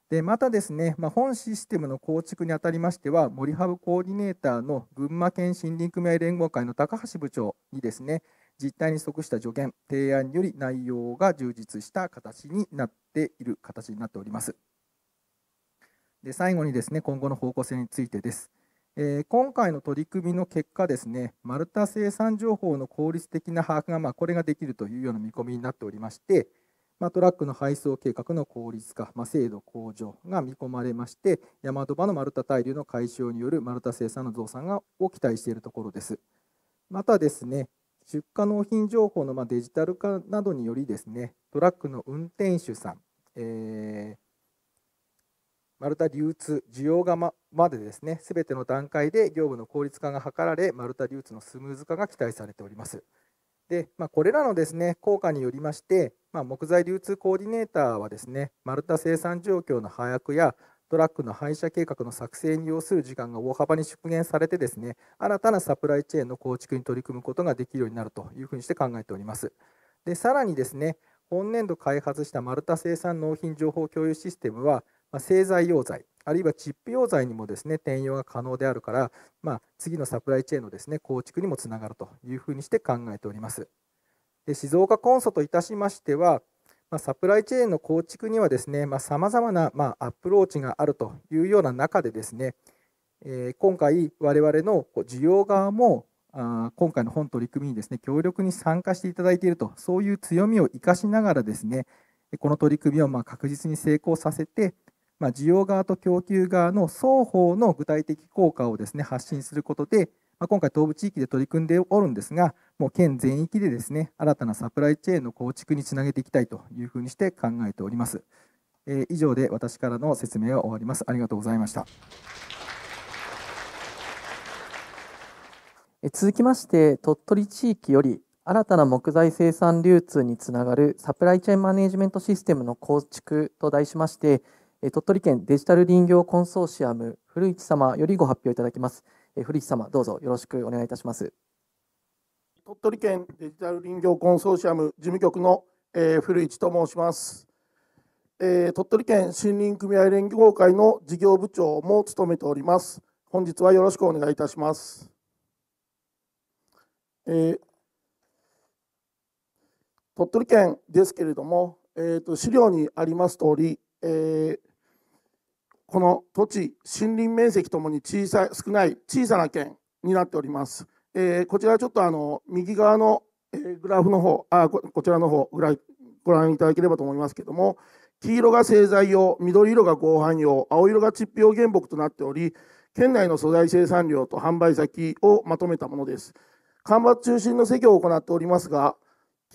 S4: でまたですね、まあ、本システムの構築にあたりましては、森ハブコーディネーターの群馬県森林組合連合会の高橋部長にですね、実態に即した助言、提案により内容が充実した形になっている形になっております。で最後にですね、今後の方向性についてです。えー、今回の取り組みの結果ですね、丸太生産情報の効率的な把握が、まあ、これができるというような見込みになっておりまして、まあ、トラックの配送計画の効率化、まあ、精度向上が見込まれまして、大和場の丸太対流の解消による丸太生産の増産がを期待しているところです。またですね、出荷納品情報のまデジタル化などによりですね、トラックの運転手さん、えー、丸太流通、需要がままでですね、すべての段階で業務の効率化が図られ、丸太流通のスムーズ化が期待されております。でまあ、これらのですね効果によりまして、まあ、木材流通コーディネーターはですね丸太生産状況の把握やトラックの廃車計画の作成に要する時間が大幅に縮減されてですね新たなサプライチェーンの構築に取り組むことができるようになるというふうにして考えておりますでさらにですね本年度開発した丸太生産納品情報共有システムは、まあ、製材溶剤あるいはチップ溶剤にもですね転用が可能であるから、まあ、次のサプライチェーンのですね構築にもつながるというふうにして考えております。静岡コンソといたしましては、まサプライチェーンの構築にはですねさまざ、まな、まアプローチがあるというような中でですね、え今回我々の需要側もあ今回の本取り組みにですね強力に参加していただいているとそういう強みを生かしながらですねこの取り組みをま確実に成功させて、ま需要側と供給側の双方の具体的効果をですね発信することでまあ、今回、東部地域で取り組んでおるんですが、もう県全域でですね新たなサプライチェーンの構築につなげていきたいというふうにして考えております。えー、以上で私からの説明は終わります。ありがとうございました。
S1: え続きまして鳥取地域より新たな木材生産流通につながるサプライチェーンマネジメントシステムの構築と題しまして鳥取県デジタル林業コンソーシアム古市様よりご発表いただきます。古市様、どうぞよろしくお願いいたします。
S5: 鳥取県デジタル林業コンソーシアム事務局の、えー、古市と申します、えー、鳥取県森林組合連合会の事業部長も務めております。本日はよろしくお願いいたします。えー、鳥取県ですけれども、えーと、と資料にあります通り、えー、この土地、森林面積ともに小さい、少ない小さな県になっております。えー、こちらちょっとあの右側の、えー、グラフの方あこ、こちらの方ぐらいご覧いただければと思いますけども、黄色が製材用、緑色が合板用、青色がチップ用原木となっており、県内の素材生産量と販売先をまとめたものです。干ばつ中心の作業を行っておりますが、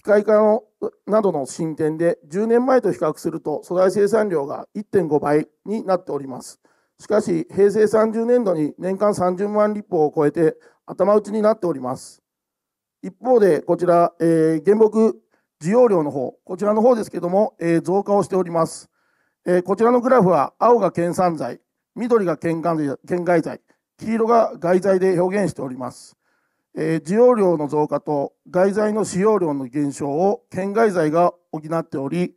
S5: 機械化のなどの進展で10年前と比較すると素材生産量が1.5倍になっております。しかし平成30年度に年間30万立方を超えて頭打ちになっております。一方でこちら、えー、原木需要量の方、こちらの方ですけども、えー、増加をしております。えー、こちらのグラフは青が県産材、緑が県外材、黄色が外材で表現しております。え需要量の増加と外在の使用量の減少を県外材が補っており、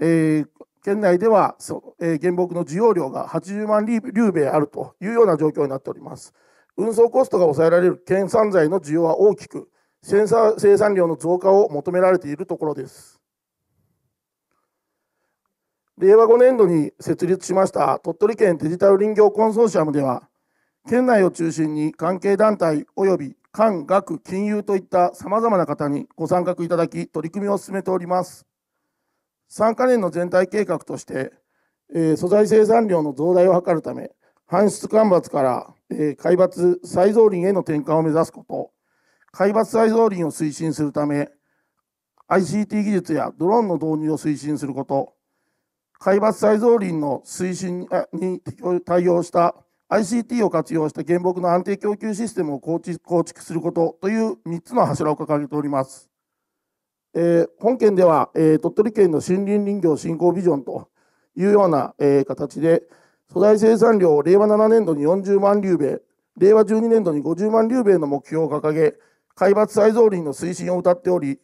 S5: え県内ではそ、え原木の需要量が80万リュ米あるというような状況になっております。運送コストが抑えられる県産材の需要は大きく、生産量の増加を求められているところです。令和5年度に設立しました鳥取県デジタル林業コンソーシアムでは、県内を中心に関係団体及び官、学、金融といった様々な方にご参画いただき、取り組みを進めております。3カ年の全体計画として、えー、素材生産量の増大を図るため、搬出干ばつから、えー、海抜再造林への転換を目指すこと、海抜再造林を推進するため、ICT 技術やドローンの導入を推進すること、海抜再造林の推進に対応した ICT を活用した原木の安定供給システムを構築することという3つの柱を掲げております。えー、本県では、えー、鳥取県の森林林業振興ビジョンというような、えー、形で、素材生産量を令和7年度に40万粒米、令和12年度に50万粒米の目標を掲げ、海抜再造林の推進を謳っており、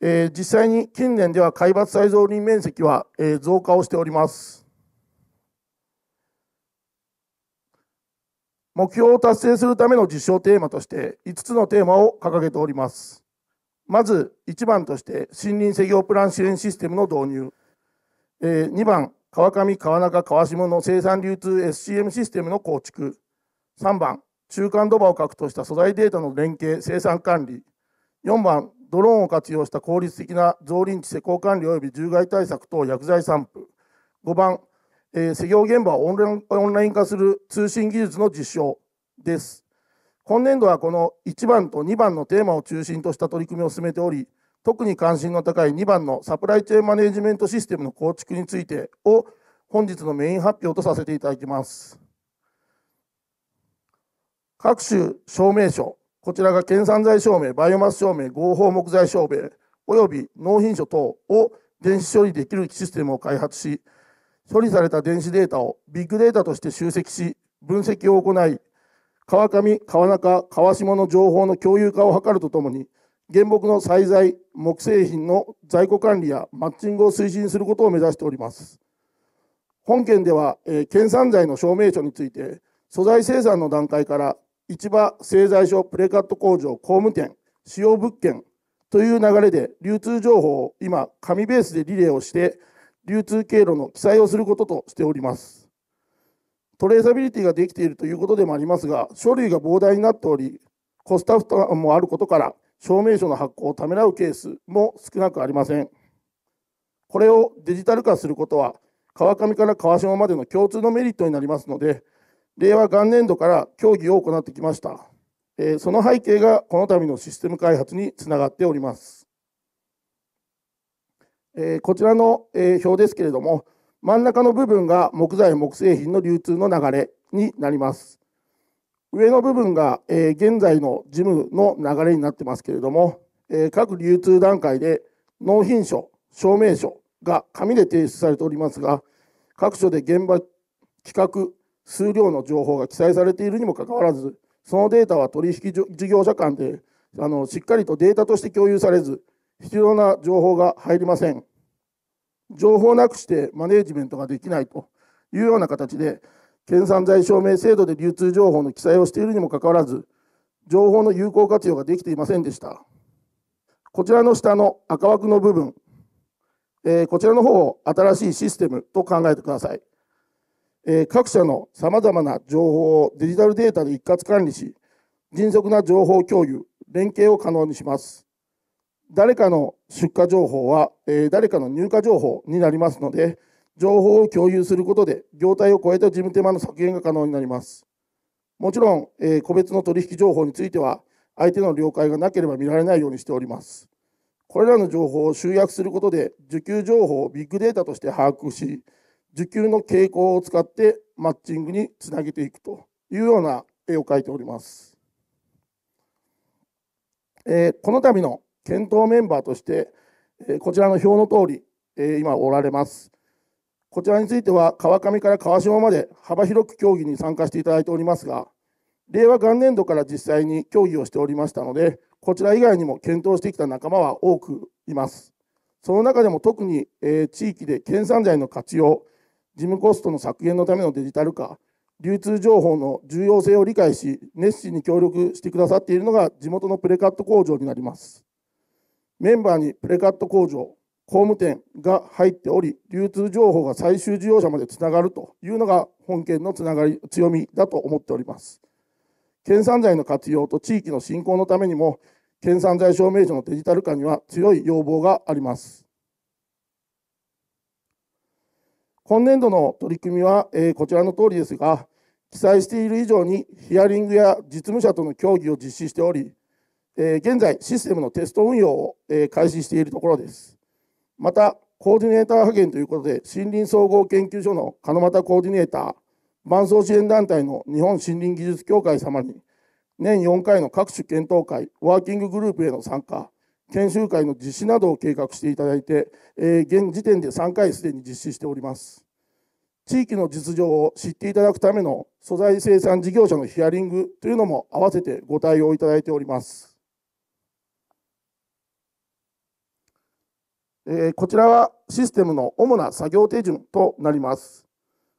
S5: えー、実際に近年では海抜再造林面積は、えー、増加をしております。目標を達成するための実証テーマとして5つのテーマを掲げております。まず1番として森林施業プラン支援システムの導入。え2番、川上、川中、川下の生産流通 SCM システムの構築。3番、中間土場を核とした素材データの連携、生産管理。4番、ドローンを活用した効率的な造林地施工管理及び獣害対策等薬剤散布。5番、え作業現場をオンライン化する通信技術の実証です。今年度はこの1番と2番のテーマを中心とした取り組みを進めており、特に関心の高い2番のサプライチェーンマネジメントシステムの構築についてを本日のメイン発表とさせていただきます。各種証明書、こちらが県産材証明、バイオマス証明、合法木材証明、および納品書等を電子処理できるシステムを開発し、処理された電子データをビッグデータとして集積し、分析を行い、川上、川中、川下の情報の共有化を図るとともに、原木の栽材、木製品の在庫管理やマッチングを推進することを目指しております。本件では、え県産材の証明書について、素材生産の段階から市場、製材所、プレカット工場、工務店、使用物件という流れで流通情報を今、紙ベースでリレーをして、流通経路の記載をすることとしております。トレーサビリティができているということでもありますが、書類が膨大になっており、コスタ負担もあることから、証明書の発行をためらうケースも少なくありません。これをデジタル化することは、川上から川島までの共通のメリットになりますので、令和元年度から協議を行ってきました。えその背景がこの度のシステム開発につながっております。えー、こちらの、え表ですけれども、真ん中の部分が木材、木製品の流通の流れになります。上の部分が、え現在の事務の流れになってますけれども、え各流通段階で納品書、証明書が紙で提出されておりますが、各所で現場、企画、数量の情報が記載されているにもかかわらず、そのデータは取引事業者間であのしっかりとデータとして共有されず、必要な情報が入りません。情報なくしてマネージメントができないというような形で、県産材証明制度で流通情報の記載をしているにもかかわらず、情報の有効活用ができていませんでした。こちらの下の赤枠の部分、えー、こちらの方を新しいシステムと考えてください。えー、各社のさまざまな情報をデジタルデータで一括管理し、迅速な情報共有、連携を可能にします。誰かの出荷情報は、えー、誰かの入荷情報になりますので、情報を共有することで、業態を超えた事務手間の削減が可能になります。もちろん、えー、個別の取引情報については、相手の了解がなければ見られないようにしております。これらの情報を集約することで、受給情報をビッグデータとして把握し、受給の傾向を使ってマッチングにつなげていくというような絵を描いております。えー、この度の検討メンバーとして、えこちらの表の通り、え今おられます。こちらについては、川上から川下まで幅広く協議に参加していただいておりますが、令和元年度から実際に協議をしておりましたので、こちら以外にも検討してきた仲間は多くいます。その中でも特に、え地域で県産材の活用、事務コストの削減のためのデジタル化、流通情報の重要性を理解し、熱心に協力してくださっているのが地元のプレカット工場になります。メンバーにプレカット工場、工務店が入っており、流通情報が最終事業者までつながるというのが本件のつながり、強みだと思っております。県産材の活用と地域の振興のためにも、県産材証明書のデジタル化には強い要望があります。今年度の取り組みは、えー、こちらの通りですが、記載している以上にヒアリングや実務者との協議を実施しており、え現在システムのテスト運用を、え開始しているところです。また、コーディネーター派遣ということで、森林総合研究所の鹿俣コーディネーター、伴走支援団体の日本森林技術協会様に、年4回の各種検討会、ワーキンググループへの参加、研修会の実施などを計画していただいて、え現時点で3回すでに実施しております。地域の実情を知っていただくための素材生産事業者のヒアリングというのも合わせてご対応いただいております。えこちらはシステムの主な作業手順となります。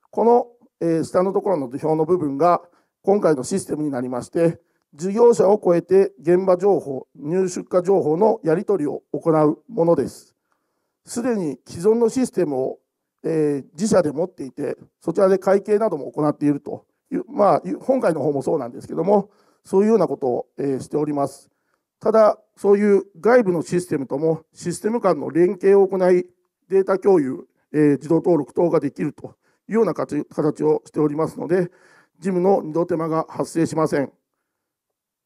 S5: この、え下のところの図表の部分が今回のシステムになりまして、事業者を超えて現場情報、入出荷情報のやり取りを行うものです。すでに既存のシステムを、え自社で持っていて、そちらで会計なども行っているという、まあ、本会の方もそうなんですけども、そういうようなことを、えしております。ただ、そういう外部のシステムともシステム間の連携を行い、データ共有、えー、自動登録等ができるというような形をしておりますので、事務の二度手間が発生しません。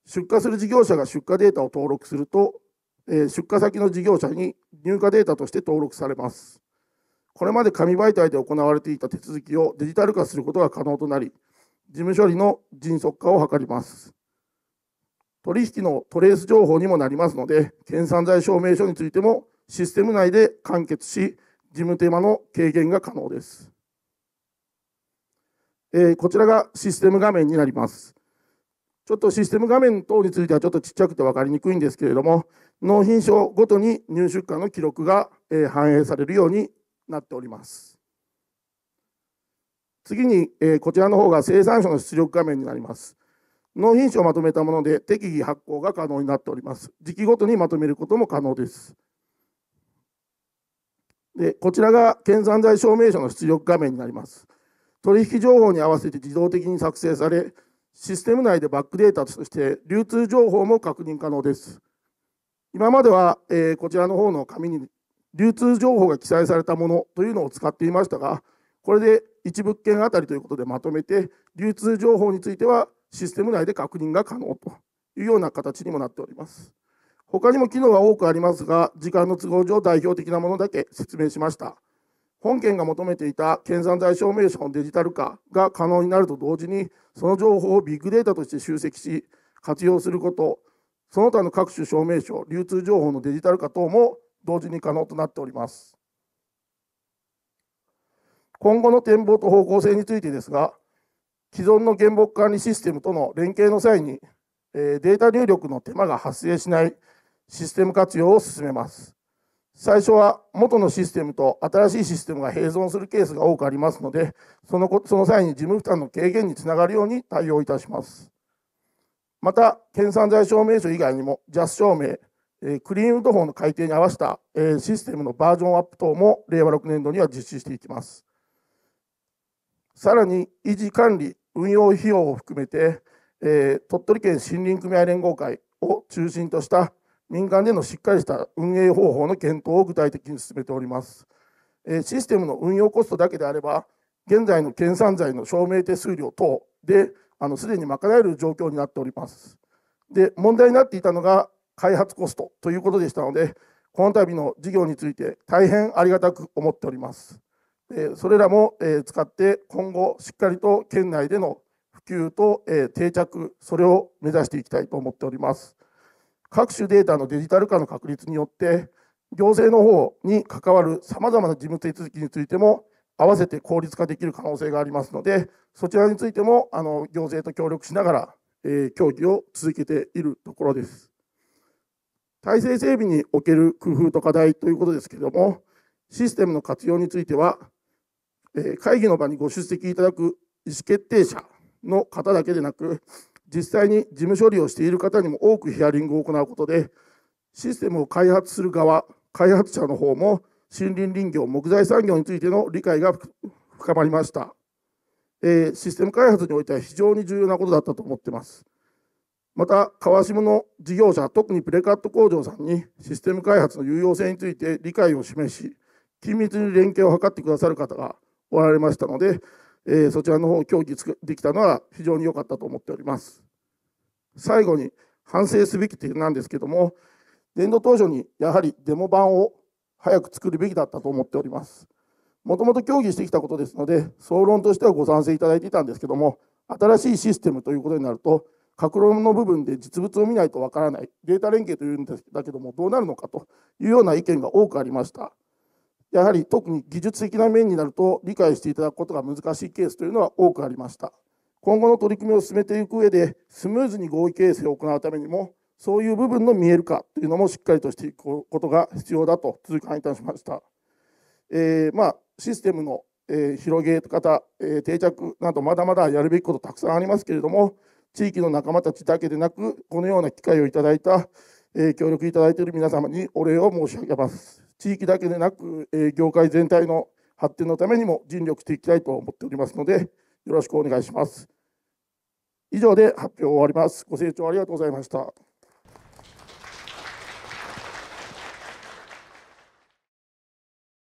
S5: 出荷する事業者が出荷データを登録すると、えー、出荷先の事業者に入荷データとして登録されます。これまで紙媒体で行われていた手続きをデジタル化することが可能となり、事務処理の迅速化を図ります。取引のトレース情報にもなりますので、県産材証明書についてもシステム内で完結し、事務手間の軽減が可能です。えー、こちらがシステム画面になります。ちょっとシステム画面等についてはちょっとちっちゃくて分かりにくいんですけれども、納品書ごとに入出荷の記録が、え反映されるようになっております。次に、えこちらの方が生産者の出力画面になります。納品書をまとめたもので適宜発行が可能になっております。時期ごとにまとめることも可能です。でこちらが検算材証明書の出力画面になります。取引情報に合わせて自動的に作成され、システム内でバックデータとして流通情報も確認可能です。今までは、えー、こちらの方の紙に流通情報が記載されたものというのを使っていましたが、これで1物件あたりということでまとめて、流通情報についてはシステム内で確認が可能というような形にもなっております。他にも機能は多くありますが、時間の都合上代表的なものだけ説明しました。本件が求めていた検算財証明書のデジタル化が可能になると同時に、その情報をビッグデータとして集積し、活用すること、その他の各種証明書、流通情報のデジタル化等も同時に可能となっております。今後の展望と方向性についてですが、既存の原木管理システムとの連携の際に、データ入力の手間が発生しないシステム活用を進めます。最初は元のシステムと新しいシステムが併存するケースが多くありますので、そのその際に事務負担の軽減につながるように対応いたします。また、県産材証明書以外にも JAS 証明、クリーンウッド法の改定に合わせたシステムのバージョンアップ等も令和6年度には実施していきます。さらに、維持管理、運用費用を含めて、えー、鳥取県森林組合連合会を中心とした民間でのしっかりした運営方法の検討を具体的に進めております。えー、システムの運用コストだけであれば、現在の県産材の証明手数料等で、あのすでに賄える状況になっております。で、問題になっていたのが開発コストということでしたので、この度の事業について大変ありがたく思っております。それらも使って今後しっかりと県内での普及と定着、それを目指していきたいと思っております。各種データのデジタル化の確立によって、行政の方に関わるさまざまな事務手続きについても、合わせて効率化できる可能性がありますので、そちらについてもあの行政と協力しながら、え協議を続けているところです。体制整備における工夫と課題ということですけれども、システムの活用については、会議の場にご出席いただく意思決定者の方だけでなく、実際に事務処理をしている方にも多くヒアリングを行うことで、システムを開発する側、開発者の方も森林林業、木材産業についての理解が深まりました。えシステム開発においては非常に重要なことだったと思っています。また、川下の事業者、特にプレカット工場さんにシステム開発の有用性について理解を示し、緊密に連携を図ってくださる方がおられましたので、えー、そちらの方を協議できたのは非常に良かったと思っております。最後に反省すべき点なんですけども、年度当初にやはりデモ版を早く作るべきだったと思っております。もともと協議してきたことですので、総論としてはご賛成いただいていたんですけども、新しいシステムということになると、格論の部分で実物を見ないとわからない、データ連携というんだけども、どうなるのかというような意見が多くありました。やはり特に技術的な面になると理解していただくことが難しいケースというのは多くありました。今後の取り組みを進めていく上でスムーズに合意形成を行うためにもそういう部分の見える化というのもしっかりとしていくことが必要だと痛感いたしました。えー、まあ、システムの、え広げ方、え定着などまだまだやるべきことたくさんありますけれども地域の仲間たちだけでなくこのような機会をいただいた、え協力いただいている皆様にお礼を申し上げます。地域だけでなく、え業界全体の発展のためにも尽力していきたいと思っておりますので、よろしくお願いします。以上で発表を終わります。ご清聴ありがとうございました。